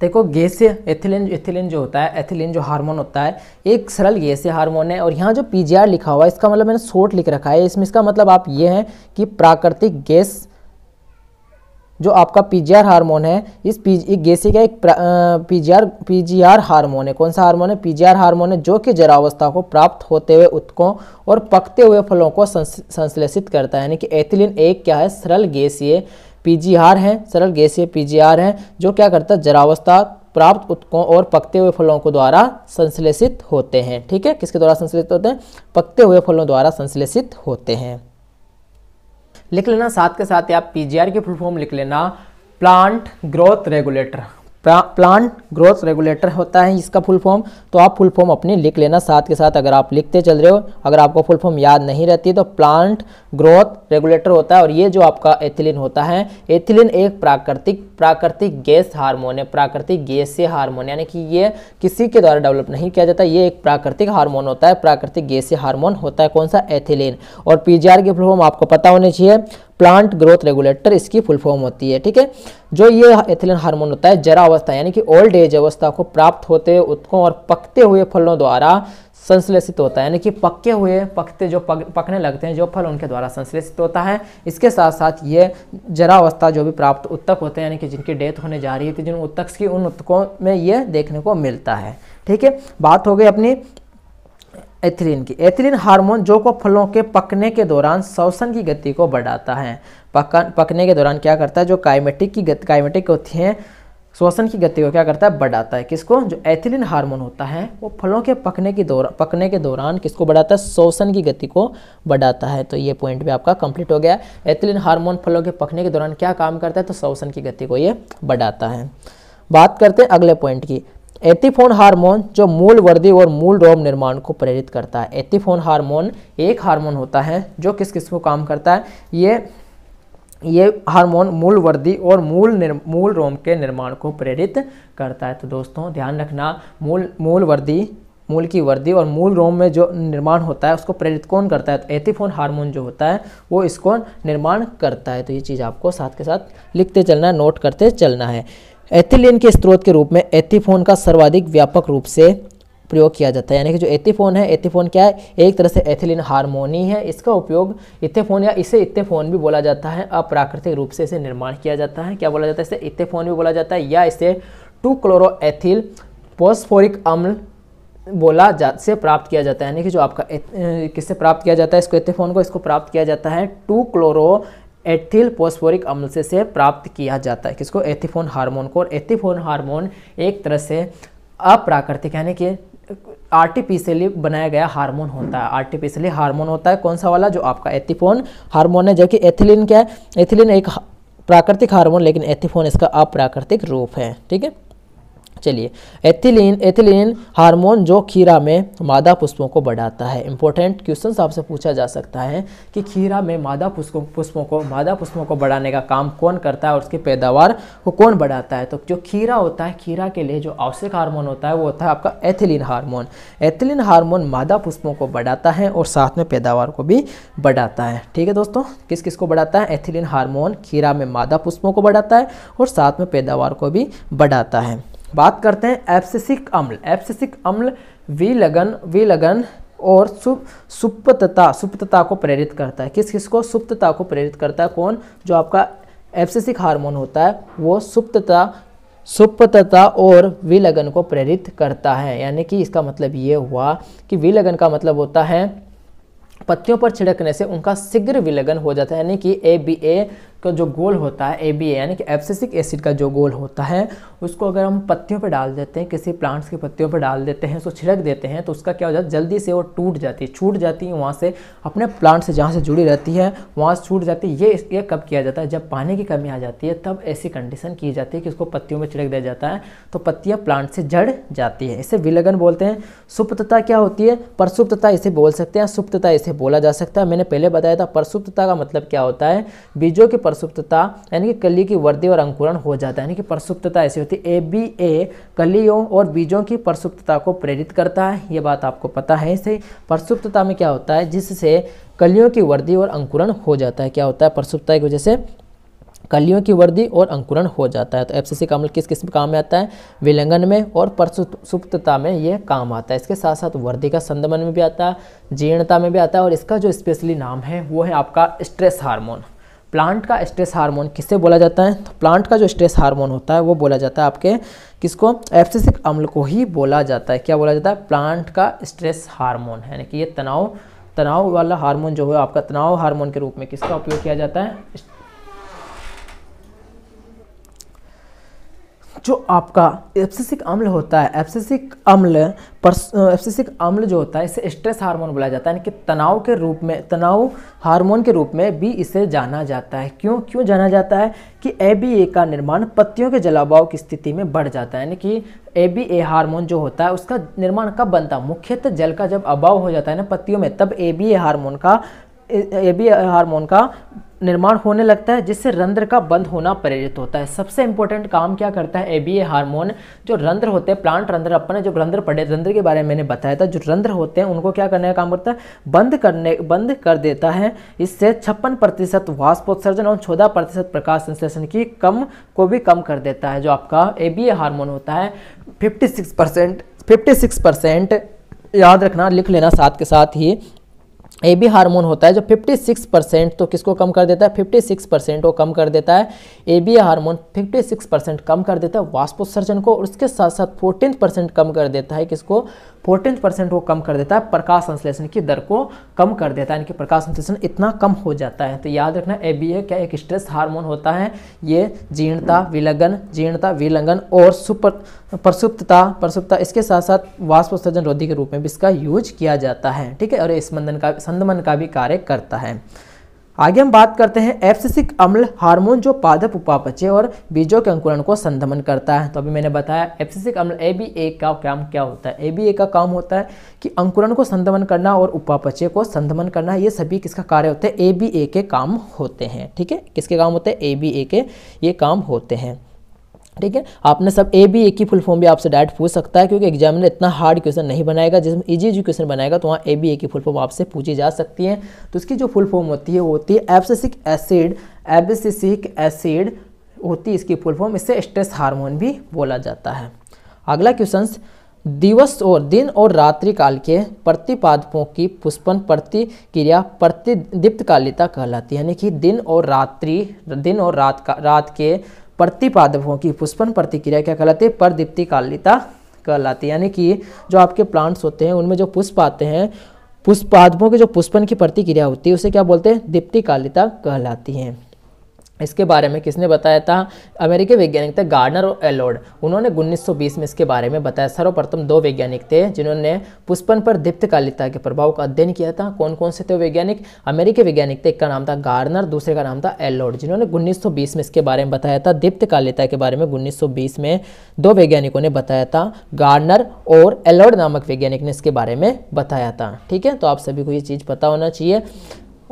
देखो गैसीय एथिलीन एथिलीन जो होता है एथिलीन जो हार्मोन होता है एक सरल गैसीय हार्मोन है और यहाँ जो पीजीआर लिखा हुआ है इसका मतलब मैंने शॉर्ट लिख रखा है इसमें इसका मतलब आप ये हैं कि प्राकृतिक गैस जो आपका पीजीआर हार्मोन है इस पी गेसी का एक पीजीआर पीजीआर हार्मोन है कौन सा हार्मोन है पीजीआर हार्मोन है जो कि जरावस्था को प्राप्त होते हुए उत्कों और पकते हुए फलों को संश्लेषित करता है यानी कि एथिलीन एक क्या है सरल गैसीय पीजीआर है सरल गैसीय पीजीआर है जो क्या करता है जरावस्था प्राप्त उत्कों और पकते हुए फलों को द्वारा संश्लेषित होते हैं ठीक है किसके द्वारा संश्लेषित होते हैं पकते हुए फलों द्वारा संश्लेषित होते हैं लिख लेना साथ के साथ आप पी के फुल फॉर्म लिख लेना plant growth regulator plant growth regulator होता है इसका फुल फॉर्म तो आप फुल फॉर्म अपनी लिख लेना साथ के साथ अगर आप लिखते चल रहे हो अगर आपको फुल फॉर्म याद नहीं रहती तो प्लांट ग्रोथ रेगुलेटर होता है और ये जो आपका एथिलीन होता है एथिलीन एक प्राकृतिक प्राकृतिक गैस हार्मोन है प्राकृतिक गैस से हार्मोन यानी कि ये किसी के द्वारा डेवलप नहीं किया जाता ये एक प्राकृतिक हार्मोन होता है प्राकृतिक गैसीय हार्मोन होता है कौन सा एथिलीन और पी के फुल फॉर्म आपको पता होने चाहिए प्लांट ग्रोथ रेगुलेटर इसकी फुल फॉर्म होती है ठीक है जो ये एथिलन हार्मोन होता है जरा अवस्था यानी कि ओल्ड एज अवस्था को प्राप्त होते उत्कों और पकते हुए फलों द्वारा संश्लेषित होता है यानी कि पक्के हुए पकते जो पक, पकने लगते हैं जो फल उनके द्वारा संश्लेषित होता है इसके साथ साथ ये जरा अवस्था जो भी प्राप्त उत्तक होते हैं यानी कि जिनकी डेथ होने जा रही थी जिन उत्तक की उन उत्तकों में ये देखने को मिलता है ठीक है बात हो गई अपनी एथिलीन की एथिलीन हार्मोन जो को फलों के पकने के दौरान शोषण की गति को बढ़ाता है पकन पकने के दौरान क्या करता है जो काइमेटिक की गति काइमेटिक होती हैं श्वसन की गति को क्या करता है बढ़ाता है किसको जो एथिलीन हार्मोन होता है वो फलों के पकने की दौरान पकने के दौरान किसको बढ़ाता है शोषण की गति को बढ़ाता है तो ये पॉइंट भी आपका कंप्लीट हो गया एथिलीन हार्मोन फलों के पकने के दौरान क्या काम करता है तो शोषण की गति को ये बढ़ाता है बात करते हैं अगले पॉइंट की एथिफोन हार्मोन जो मूल वर्दी और मूल रोम निर्माण को प्रेरित करता है एथिफोन हार्मोन एक हार्मोन होता है जो किस किस को काम करता है ये ये हार्मोन मूल वर्दी और मूल मूल रोम के निर्माण को प्रेरित करता है तो दोस्तों ध्यान रखना मूल मूल वर्दी मूल की वर्दी और मूल रोम में जो निर्माण होता है उसको प्रेरित कौन करता है तो एथिफोन हार्मोन जो होता है वो इसको निर्माण करता है तो ये चीज़ आपको साथ के साथ लिखते चलना है नोट करते चलना है एथिलीन के स्रोत के रूप में एथिफोन का सर्वाधिक व्यापक रूप से प्रयोग किया जाता है यानी कि जो एथिफोन है एथिफोन क्या है एक तरह से एथिलीन हारमोनी है इसका उपयोग इथेफोन या इसे इथेफोन भी बोला जाता है अप्राकृतिक रूप से इसे निर्माण किया जाता है क्या बोला जाता है इसे इथेफोन भी बोला जाता है या इसे टू एथिल पोस्फोरिक अम्ल बोला जा से प्राप्त किया जाता है यानी कि जो आपका किससे प्राप्त किया जाता है इसको एथेफोन को इसको प्राप्त किया जाता है टू क्लोरो एथिल पोस्फोरिक अम्ल से, से प्राप्त किया जाता है किसको एथिफोन हार्मोन को और एथिफोन हार्मोन एक तरह से अप्राकृतिक यानी कि आर्टिफिशियली बनाया गया हार्मोन होता है आर्टिफिशियली हार्मोन होता है कौन सा वाला जो आपका एथिफोन हार्मोन है जबकि एथिलीन क्या है एथिलीन एक प्राकृतिक हार्मोन लेकिन एथिफोन इसका अप्राकृतिक रूप है ठीक है चलिए एथिलीन एथिलीन हार्मोन जो खीरा में मादा पुष्पों को बढ़ाता है इंपॉर्टेंट क्वेश्चन आपसे पूछा जा सकता है कि खीरा में मादा पुष्पों पुष्पों को मादा पुष्पों को बढ़ाने का काम कौन करता है और उसकी पैदावार को कौन बढ़ाता है तो जो खीरा होता है खीरा के लिए जो आवश्यक हार्मोन होता है वो होता है आपका एथिलीन हारमोन एथिलीन हारमोन मादा पुष्पों को बढ़ाता है और साथ में पैदावार को भी बढ़ाता है ठीक है दोस्तों किस किस को बढ़ाता है एथिलीन हारमोन खीरा में मादा पुष्पों को बढ़ाता है और साथ में पैदावार को भी बढ़ाता है बात करते हैं एप्सिसिक अम्ल एप्सिसिक अम्ल विलगन विलगन और सु, सुप्तता सुप्तता को प्रेरित करता है किस किस को सुप्तता को प्रेरित करता है कौन जो आपका एप्सिसिक हार्मोन होता है वो सुप्तता सुप्तता और विलगन को प्रेरित करता है यानी कि इसका मतलब ये हुआ कि विलगन का मतलब होता है पत्तियों पर छिड़कने से उनका शीघ्र विलगन हो जाता है यानी कि ए बी ए का जो गोल होता है ए बी यानी कि एफ्सिसिक एसिड का जो गोल होता है उसको अगर हम पत्तियों पर डाल देते हैं किसी प्लांट्स की पत्तियों पर डाल देते हैं उसको छिड़क देते हैं तो उसका क्या हो जाता है जल्दी से वो टूट जाती है छूट जाती है वहाँ से अपने प्लांट से जहाँ से जुड़ी रहती है वहाँ से छूट जाती है ये ये कब किया जाता है जब पानी की कमी आ जाती है तब ऐसी कंडीशन की जाती है कि उसको पत्तियों में छिड़क दिया जाता है तो पत्तियाँ प्लांट से जड़ जाती है इसे विलगन बोलते हैं सुप्तता क्या होती है परसुप्तता इसे बोल सकते हैं सुप्तता इसे बोला जा सकता है मैंने पहले बताया था परसुप्तता का मतलब क्या होता है बीजों के प्रसुप्तता यानी कि कली की वृद्धि और अंकुरण हो जाता है यानी कि प्रसुप्तता ऐसी होती है ए बी ए कलियों और बीजों की प्रसुप्तता को प्रेरित करता है ये बात आपको पता है इसे प्रसुप्तता में क्या होता है जिससे कलियों की वृद्धि और अंकुरण हो जाता है क्या होता है प्रसुप्तता की वजह से कलियों की वृद्धि और अंकुरण हो जाता है तो एफसीसी का अमल किस किस काम में आता है विलंगन में और प्रसुप्तता में ये काम आता है इसके साथ साथ वृद्धि का संदमन में भी आता है जीर्णता में भी आता है और इसका जो स्पेशली नाम है वो है आपका स्ट्रेस हार्मोन प्लांट का स्ट्रेस हार्मोन किससे बोला जाता है तो प्लांट का जो स्ट्रेस हार्मोन होता है वो बोला जाता है आपके किसको एप्सिसिक अम्ल को ही बोला जाता है क्या बोला जाता है प्लांट का स्ट्रेस हार्मोन है यानी कि ये तनाव तनाव वाला हार्मोन जो है आपका तनाव हार्मोन के रूप में किसका उपयोग किया जाता है जो आपका एप्सिसिक अम्ल होता है एप्सिसिक अम्ल पर अम्ल जो होता है इसे स्ट्रेस हार्मोन बुलाया जाता है यानी कि तनाव के रूप में तनाव हार्मोन के रूप में भी इसे जाना जाता है क्यों क्यों जाना जाता है कि ए बी ए का निर्माण पत्तियों के जलाभाव की स्थिति में बढ़ जाता है यानी कि ए बी ए हार्मोन जो होता है उसका निर्माण कब बनता है मुख्यतः जल का जब अभाव हो जाता है ना पत्तियों में तब ए बी ए हार्मोन का ए बी हार्मोन का निर्माण होने लगता है जिससे रंध्र का बंद होना प्रेरित होता है सबसे इंपॉर्टेंट काम क्या करता है एबीए हार्मोन जो रंध्र होते हैं प्लांट रंध्र अपने जो रंध्र पड़े रंध्र के बारे में मैंने बताया था जो रंध्र होते हैं उनको क्या करने का काम करता है बंद करने बंद कर देता है इससे छप्पन प्रतिशत वाष्पोत्सर्जन और चौदह प्रतिशत प्रकाश संश्लेषण की कम को भी कम कर देता है जो आपका ए बी ए हारमोन होता है fifty six percent fifty six percent याद रखना लिख लेना साथ के साथ ही ए बी हार्मोन होता है जो 56 परसेंट तो किसको कम कर देता है 56 परसेंट वो कम कर देता है ए बी हार्मोन 56 परसेंट कम कर देता है वास्पोत्सर्जन को और उसके साथ साथ 14 परसेंट कम कर देता है किसको फोर्टीन परसेंट वो कम कर देता है प्रकाश संश्लेषण की दर को कम कर देता है यानी कि प्रकाश संश्लेषण इतना कम हो जाता है तो याद रखना ए बी ए क्या एक स्ट्रेस हार्मोन होता है ये जीर्णता विलगन जीर्णता विलंगन और सुपर प्रसुप्तता प्रसुप्तता इसके साथ साथ वाष्पोत्सर्जन रोधी के रूप में भी इसका यूज किया जाता है ठीक है और ये मंदन का संदमन का भी कार्य करता है आगे हम बात करते हैं एफसिसिक अम्ल हार्मोन जो पादप उपापचय और बीजों के अंकुरण को संधमन करता है तो अभी मैंने बताया एफसिसिक अम्ल ए बी ए का काम क्या होता है ए बी ए का काम होता है कि अंकुरण को संधमन करना और उपापचय को संधमन करना ये सभी किसका कार्य होता है ए बी ए के काम होते हैं ठीक है किसके काम होते हैं ए बी ए के ये काम होते हैं ठीक है आपने सब ए बी ए की फुल फॉर्म भी आपसे डायरेक्ट पूछ सकता है क्योंकि एग्जामिनर इतना हार्ड क्वेश्चन नहीं बनाएगा जिसमें इजी इजी क्वेश्चन बनाएगा तो वहाँ ए बी ए की फुल फॉर्म आपसे पूछी जा सकती है तो इसकी जो फुल फॉर्म होती है वो होती है एब्सेसिक एसिड एब्सेसिक एसिड होती है इसकी फुल फॉर्म इससे स्ट्रेस हार्मोन भी बोला जाता है अगला क्वेश्चन दिवस और दिन और रात्रि काल के प्रतिपादपों की पुष्पन प्रतिक्रिया प्रतिदीप्तकालिता कहलाती है यानी कि दिन और रात्रि दिन और रात का रात के प्रतिपादकों की पुष्पन प्रतिक्रिया क्या कहलाती है परदीप्ति कालिता कहलाती है यानी कि जो आपके प्लांट्स होते हैं उनमें जो पुष्प आते हैं पुष्पादमों के जो पुष्पन की प्रतिक्रिया होती है उसे क्या बोलते हैं दीप्ति कालिता कहलाती है इसके बारे में किसने बताया था अमेरिकी वैज्ञानिक थे गार्डनर और एलोड उन्होंने 1920 में इसके बारे में बताया सर्वप्रथम दो वैज्ञानिक थे जिन्होंने पुष्पन पर दीप्तकालिता के प्रभाव का अध्ययन किया था कौन कौन से थे वैज्ञानिक अमेरिकी वैज्ञानिक थे एक का नाम था गार्डनर दूसरे का नाम था एलोड जिन्होंने उन्नीस में इसके बारे में बताया था दीप्तकालिता के बारे में उन्नीस में दो वैज्ञानिकों ने बताया था गार्डनर और एलोड नामक वैज्ञानिक ने इसके बारे में बताया था ठीक है तो आप सभी को ये चीज़ पता होना चाहिए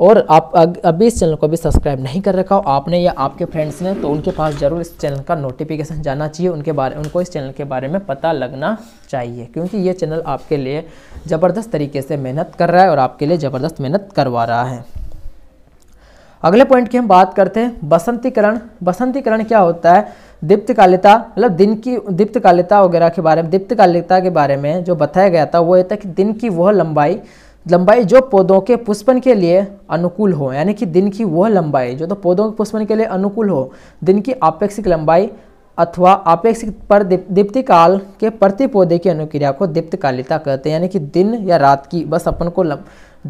और आप अभी इस चैनल को अभी सब्सक्राइब नहीं कर रखा हो आपने या आपके फ्रेंड्स ने तो उनके पास ज़रूर इस चैनल का नोटिफिकेशन जाना चाहिए उनके बारे उनको इस चैनल के बारे में पता लगना चाहिए क्योंकि ये चैनल आपके लिए ज़बरदस्त तरीके से मेहनत कर रहा है और आपके लिए ज़बरदस्त मेहनत करवा रहा है अगले पॉइंट की हम बात करते हैं बसंतीकरण बसंतीकरण क्या होता है दीप्तकालिता मतलब दिन की दीप्त कालिता वगैरह के बारे में दीप्त कालिता के बारे में जो बताया गया था वो ये था कि दिन की वह लंबाई लंबाई जो पौधों के पुष्पन के लिए अनुकूल हो यानी कि दिन की वह लंबाई जो तो पौधों के पुष्पन के लिए अनुकूल हो दिन की आपेक्षिक लंबाई अथवा आपेक्षिक पर दीप्ति काल के प्रति पौधे की अनुक्रिया को दीप्तकालिता कहते हैं यानी कि दिन या रात की बस अपन को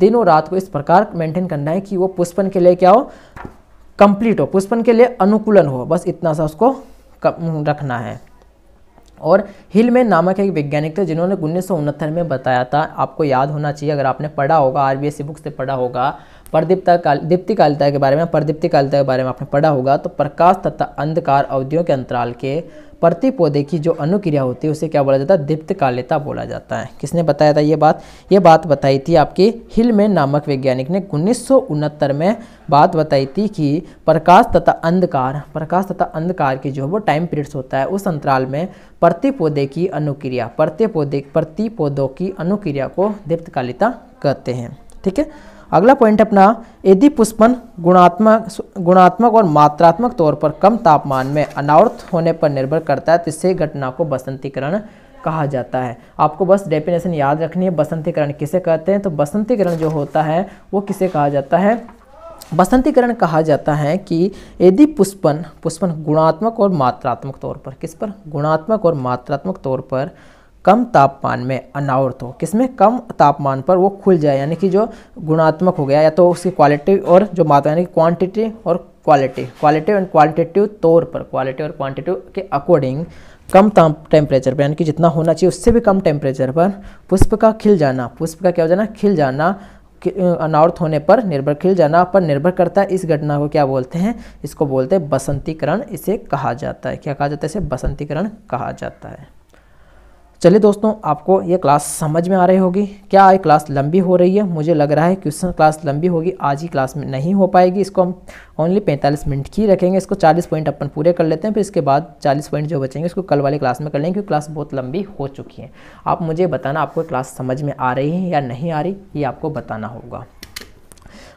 दिन और रात को इस प्रकार मेंटेन करना है कि वो पुष्पन के लिए क्या हो कंप्लीट हो पुष्पन के लिए अनुकूलन हो बस इतना सा उसको रखना है और हिलमेन नामक एक वैज्ञानिक थे जिन्होंने उन्नीस में बताया था आपको याद होना चाहिए अगर आपने पढ़ा होगा आर बी बुक से पढ़ा होगा परदीप्ता काल दीप्ति कालिता के बारे में परदीप्ति कालिता के बारे में आपने पढ़ा होगा तो प्रकाश तथा अंधकार अवधियों के अंतराल के प्रति पौधे की जो अनुक्रिया होती है उसे क्या बोला जाता है दीप्त कालेता बोला जाता है किसने बताया था ये बात ये बात बताई थी आपके हिलमेन नामक वैज्ञानिक ने उन्नीस में बात बताई थी कि प्रकाश तथा अंधकार प्रकाश तथा अंधकार की जो वो टाइम पीरियड्स होता है उस अंतराल में प्रति पौधे की अनुक्रिया प्रत्येक पौधे प्रति पौधों की अनुक्रिया को दीप्तकालिता कहते हैं ठीक है अगला पॉइंट अपना यदि पुष्पन गुणात्मक गुणात्मक और मात्रात्मक तौर पर कम तापमान में अनावृत होने पर निर्भर करता है तो इससे घटना को बसंतीकरण कहा जाता है आपको बस डेफिनेशन याद रखनी है बसंतीकरण किसे कहते हैं तो बसंतीकरण जो होता है वो किसे कहा जाता है बसंतीकरण कहा जाता है कि यदि पुष्पन पुष्पन गुणात्मक और मात्रात्मक तौर पर किस पर गुणात्मक और मात्रात्मक तौर पर कम तापमान में अनावृत हो किसमें कम तापमान पर वो खुल जाए यानी कि जो गुणात्मक हो गया या तो उसकी क्वालिटी और जो मात्रा यानी कि क्वांटिटी और क्वालिटी क्वालिटी एंड क्वांटिटिव तौर पर क्वालिटी और क्वांटिटिव के अकॉर्डिंग कम टेम्परेचर पर यानी कि जितना होना चाहिए उससे भी कम टेम्परेचर पर पुष्प का खिल जाना पुष्प का क्या हो जाना खिल जाना अनावृत होने पर निर्भर खिल जाना पर निर्भर करता है इस घटना को क्या बोलते हैं इसको बोलते हैं बसंतीकरण इसे कहा जाता है क्या कहा जाता है इसे बसंतीकरण कहा जाता है चलिए दोस्तों आपको ये क्लास समझ में आ रही होगी क्या ये क्लास लंबी हो रही है मुझे लग रहा है क्वेश्चन क्लास लंबी होगी आज ही क्लास में नहीं हो पाएगी इसको हम ओनली 45 मिनट की रखेंगे इसको 40 पॉइंट अपन पूरे कर लेते हैं फिर इसके बाद 40 पॉइंट जो बचेंगे इसको कल वाली क्लास में कर लेंगे क्योंकि क्लास बहुत लंबी हो चुकी है आप मुझे बताना आपको क्लास समझ में आ रही है या नहीं आ रही ये आपको बताना होगा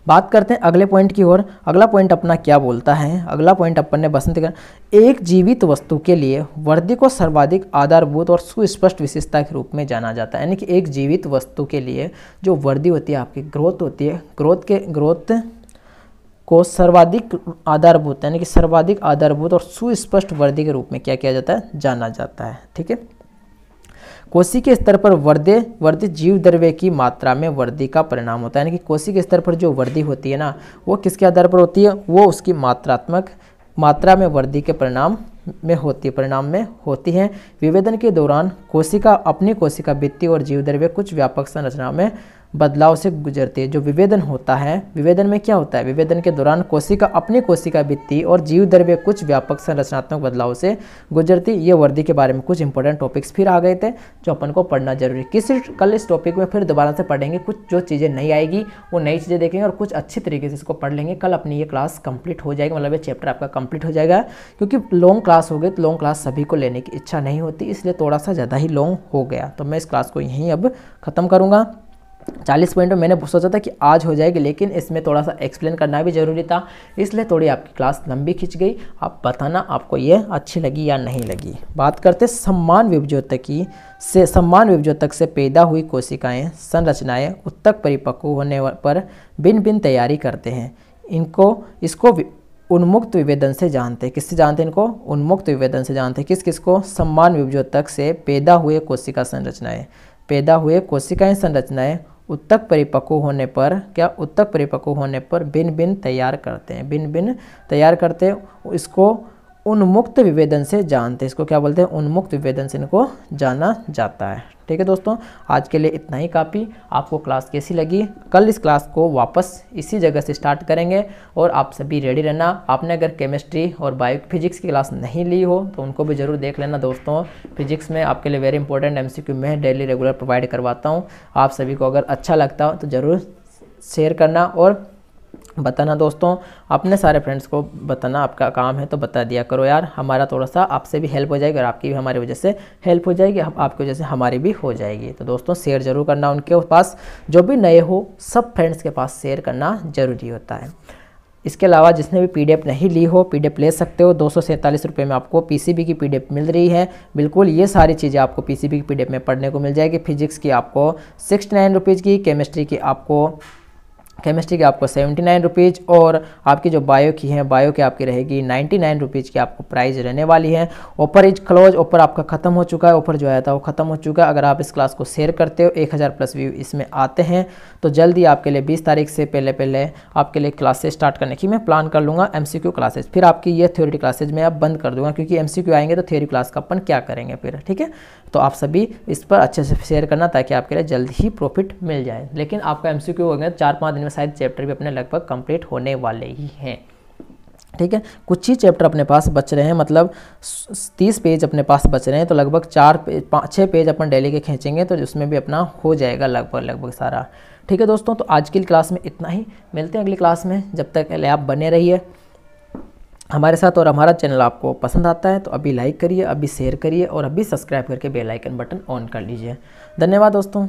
बात करते हैं अगले पॉइंट की ओर अगला पॉइंट अपना क्या बोलता है अगला पॉइंट अपन ने बसंत कर एक जीवित वस्तु के लिए वर्दी को सर्वाधिक आधारभूत और सुस्पष्ट विशेषता के रूप में जाना जाता है यानी कि एक जीवित वस्तु के लिए जो वर्दी होती है आपकी ग्रोथ होती है ग्रोथ के ग्रोथ को सर्वाधिक आधारभूत यानी कि सर्वाधिक आधारभूत और सुस्पष्ट वर्दी के रूप में क्या किया जाता है जाना जाता है ठीक है कोसी के स्तर पर वर्दे वर्धित जीव द्रव्य की मात्रा में वृद्धि का परिणाम होता है यानी कि कोसी के स्तर पर जो वृद्धि होती है ना वो किसके आधार पर होती है वो उसकी मात्रात्मक मात्रा में वृद्धि के परिणाम में होती परिणाम में होती है विवेदन के दौरान कोशिका अपनी कोशिका वित्तीय और जीव द्रव्य कुछ व्यापक संरचना में बदलाव से गुजरती है जो विवेदन होता है विवेदन में क्या होता है विवेदन के दौरान कोशिका अपनी कोशिका भित्ति और जीव द्रव्य कुछ व्यापक संरचनात्मक बदलाव से गुजरती ये वर्दी के बारे में कुछ इंपॉर्टेंट टॉपिक्स फिर आ गए थे जो अपन को पढ़ना जरूरी किसी कल इस टॉपिक में फिर दोबारा से पढ़ेंगे कुछ जो चीज़ें नहीं आएगी वो नई चीज़ें देखेंगे और कुछ अच्छी तरीके से इसको पढ़ लेंगे कल अपनी ये क्लास कंप्लीट हो जाएगी मतलब ये चैप्टर आपका कंप्लीट हो जाएगा क्योंकि लॉन्ग क्लास हो गई तो लॉन्ग क्लास सभी को लेने की इच्छा नहीं होती इसलिए थोड़ा सा ज़्यादा ही लॉन्ग हो गया तो मैं इस क्लास को यहीं अब ख़त्म करूँगा चालीस पॉइंट में मैंने सोचा था कि आज हो जाएगी लेकिन इसमें थोड़ा सा एक्सप्लेन करना भी ज़रूरी था इसलिए थोड़ी आपकी क्लास लंबी खिंच गई आप बताना आपको ये अच्छी लगी या नहीं लगी बात करते सम्मान विभज्योत की से सम्मान विभज्योतक से पैदा हुई कोशिकाएं संरचनाएं उत्तक परिपक्व होने पर भिन्न भिन्न तैयारी करते हैं इनको इसको उन्मुक्त विवेदन से जानते हैं किससे जानते हैं इनको उन्मुक्त विवेदन से जानते हैं किस किस को सम्मान विभज्योतक से पैदा हुए कोशिका संरचनाएँ पैदा हुए कोशिकाएं संरचनाएं उत्तक परिपक्व होने पर क्या उत्तक परिपक्व होने पर भिन्न भिन्न तैयार करते हैं भिन्न भिन्न तैयार करते हैं इसको उन्मुक्त विवेदन से जानते हैं इसको क्या बोलते हैं उन्मुक्त विवेदन से इनको जाना जाता है ठीक है दोस्तों आज के लिए इतना ही काफ़ी आपको क्लास कैसी लगी कल इस क्लास को वापस इसी जगह से स्टार्ट करेंगे और आप सभी रेडी रहना आपने अगर केमिस्ट्री और बायो फिजिक्स की क्लास नहीं ली हो तो उनको भी ज़रूर देख लेना दोस्तों फिजिक्स में आपके लिए वेरी इंपॉर्टेंट एमसीक्यू मैं डेली रेगुलर प्रोवाइड करवाता हूँ आप सभी को अगर अच्छा लगता हो तो ज़रूर शेयर करना और बताना दोस्तों अपने सारे फ्रेंड्स को बताना आपका काम है तो बता दिया करो यार हमारा थोड़ा सा आपसे भी हेल्प हो जाएगी और आपकी भी हमारी वजह से हेल्प हो जाएगी आपकी वजह से हमारी भी हो जाएगी तो दोस्तों शेयर ज़रूर करना उनके पास जो भी नए हो सब फ्रेंड्स के पास शेयर करना ज़रूरी होता है इसके अलावा जिसने भी पीडीएफ नहीं ली हो पीडीएफ ले सकते हो दो सौ रुपये में आपको पीसीबी की पीडीएफ मिल रही है बिल्कुल ये सारी चीज़ें आपको पीसीबी की पीडीएफ में पढ़ने को मिल जाएगी फिजिक्स की आपको सिक्सटी नाइन रुपीज़ की केमिस्ट्री की आपको केमिस्ट्री की आपको सेवेंटी नाइन रुपीज़ और आपकी जो बायो की है बायो की आपकी रहेगी नाइन्टी नाइन रुपीज़ की आपको प्राइस रहने वाली है ऑफर इज क्लोज ऑफर आपका खत्म हो चुका है ऑफर जो आया था वो खत्म हो चुका है अगर आप इस क्लास को शेयर करते हो एक हज़ार प्लस व्यू इसमें आते हैं तो जल्दी आपके लिए बीस तारीख से पहले पहले आपके लिए क्लासेज स्टार्ट करने की मैं प्लान कर लूँगा एम क्लासेज फिर आपकी ये थ्योरी क्लासेज मैं अब बंद कर दूँगा क्योंकि एम आएंगे तो थ्योरी क्लास का अपन क्या करेंगे फिर ठीक है तो आप सभी इस पर अच्छे से शेयर करना ताकि आपके लिए जल्द ही प्रॉफिट मिल जाए लेकिन आपका एम सी क्यू चार पाँच दिन में शायद चैप्टर भी अपने लगभग कंप्लीट होने वाले ही हैं ठीक है कुछ ही चैप्टर अपने पास बच रहे हैं मतलब तीस पेज अपने पास बच रहे हैं तो लगभग चार पेज पाँच छः पेज अपन डेली के खींचेंगे तो उसमें भी अपना हो जाएगा लगभग लगभग सारा ठीक है दोस्तों तो आज की क्लास में इतना ही मिलते हैं अगली क्लास में जब तक आप बने रहिए हमारे साथ और हमारा चैनल आपको पसंद आता है तो अभी लाइक करिए अभी शेयर करिए और अभी सब्सक्राइब करके बेल आइकन बटन ऑन कर लीजिए धन्यवाद दोस्तों